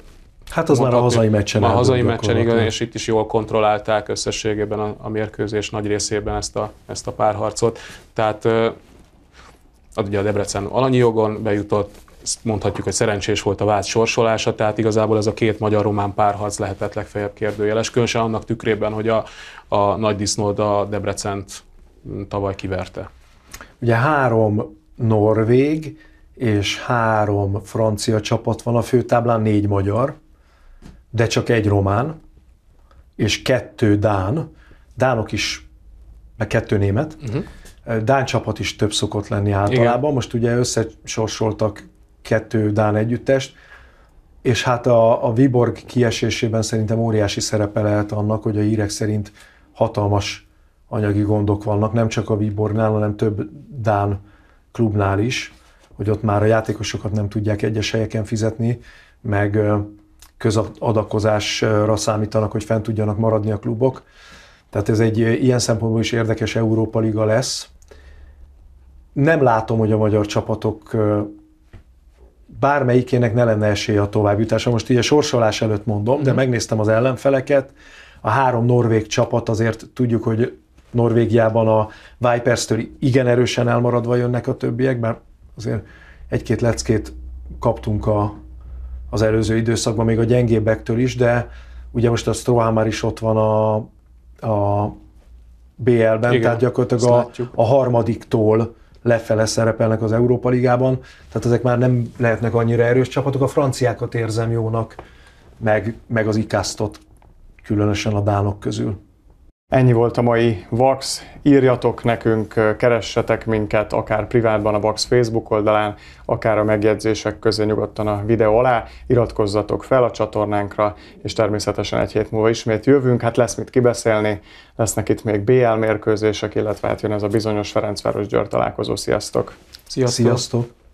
Hát az mondhatni, már a hazai meccsen. a hazai meccsen, igen, és itt is jól kontrollálták összességében a, a mérkőzés nagy részében ezt a, ezt a párharcot. Tehát az ugye a Debrecen alanyi jogon bejutott, mondhatjuk, hogy szerencsés volt a vád sorsolása, tehát igazából ez a két magyar-román párharc lehetett legfeljebb kérdőjeles, különösen annak tükrében, hogy a, a nagy disznód a Debrecent tavaly kiverte. Ugye három norvég és három francia csapat van a főtáblán, négy magyar, de csak egy román, és kettő dán, dánok is, meg kettő német. Uh-huh. Dán csapat is több szokott lenni általában. Igen. Most ugye összesorsoltak kettő Dán együttest, és hát a, a Viborg kiesésében szerintem óriási szerepe lehet annak, hogy a hírek szerint hatalmas anyagi gondok vannak, nem csak a Viborgnál, hanem több Dán klubnál is, hogy ott már a játékosokat nem tudják egyes helyeken fizetni, meg közadakozásra számítanak, hogy fent tudjanak maradni a klubok. Tehát ez egy ilyen szempontból is érdekes Európa Liga lesz. Nem látom, hogy a magyar csapatok bármelyikének ne lenne esélye a továbbjutása. Most így a sorsolás előtt mondom, de mhm. megnéztem az ellenfeleket. A három norvég csapat azért tudjuk, hogy Norvégiában a Viperstől igen erősen elmaradva jönnek a többiek, mert azért egy-két leckét kaptunk a, az előző időszakban, még a gyengébbektől is, de ugye most a Strohán is ott van a, a BL-ben, Igen, tehát gyakorlatilag a, a harmadiktól lefele szerepelnek az Európa Ligában, tehát ezek már nem lehetnek annyira erős csapatok. A franciákat érzem jónak, meg, meg az ikasztot, különösen a dánok közül. Ennyi volt a mai VAX. Írjatok nekünk, keressetek minket, akár privátban a VAX Facebook oldalán, akár a megjegyzések közé nyugodtan a videó alá. Iratkozzatok fel a csatornánkra, és természetesen egy hét múlva ismét jövünk. Hát lesz mit kibeszélni, lesznek itt még BL mérkőzések, illetve hát jön ez a bizonyos Ferencváros-Győr találkozó. Sziasztok! Sziasztok! Sziasztok.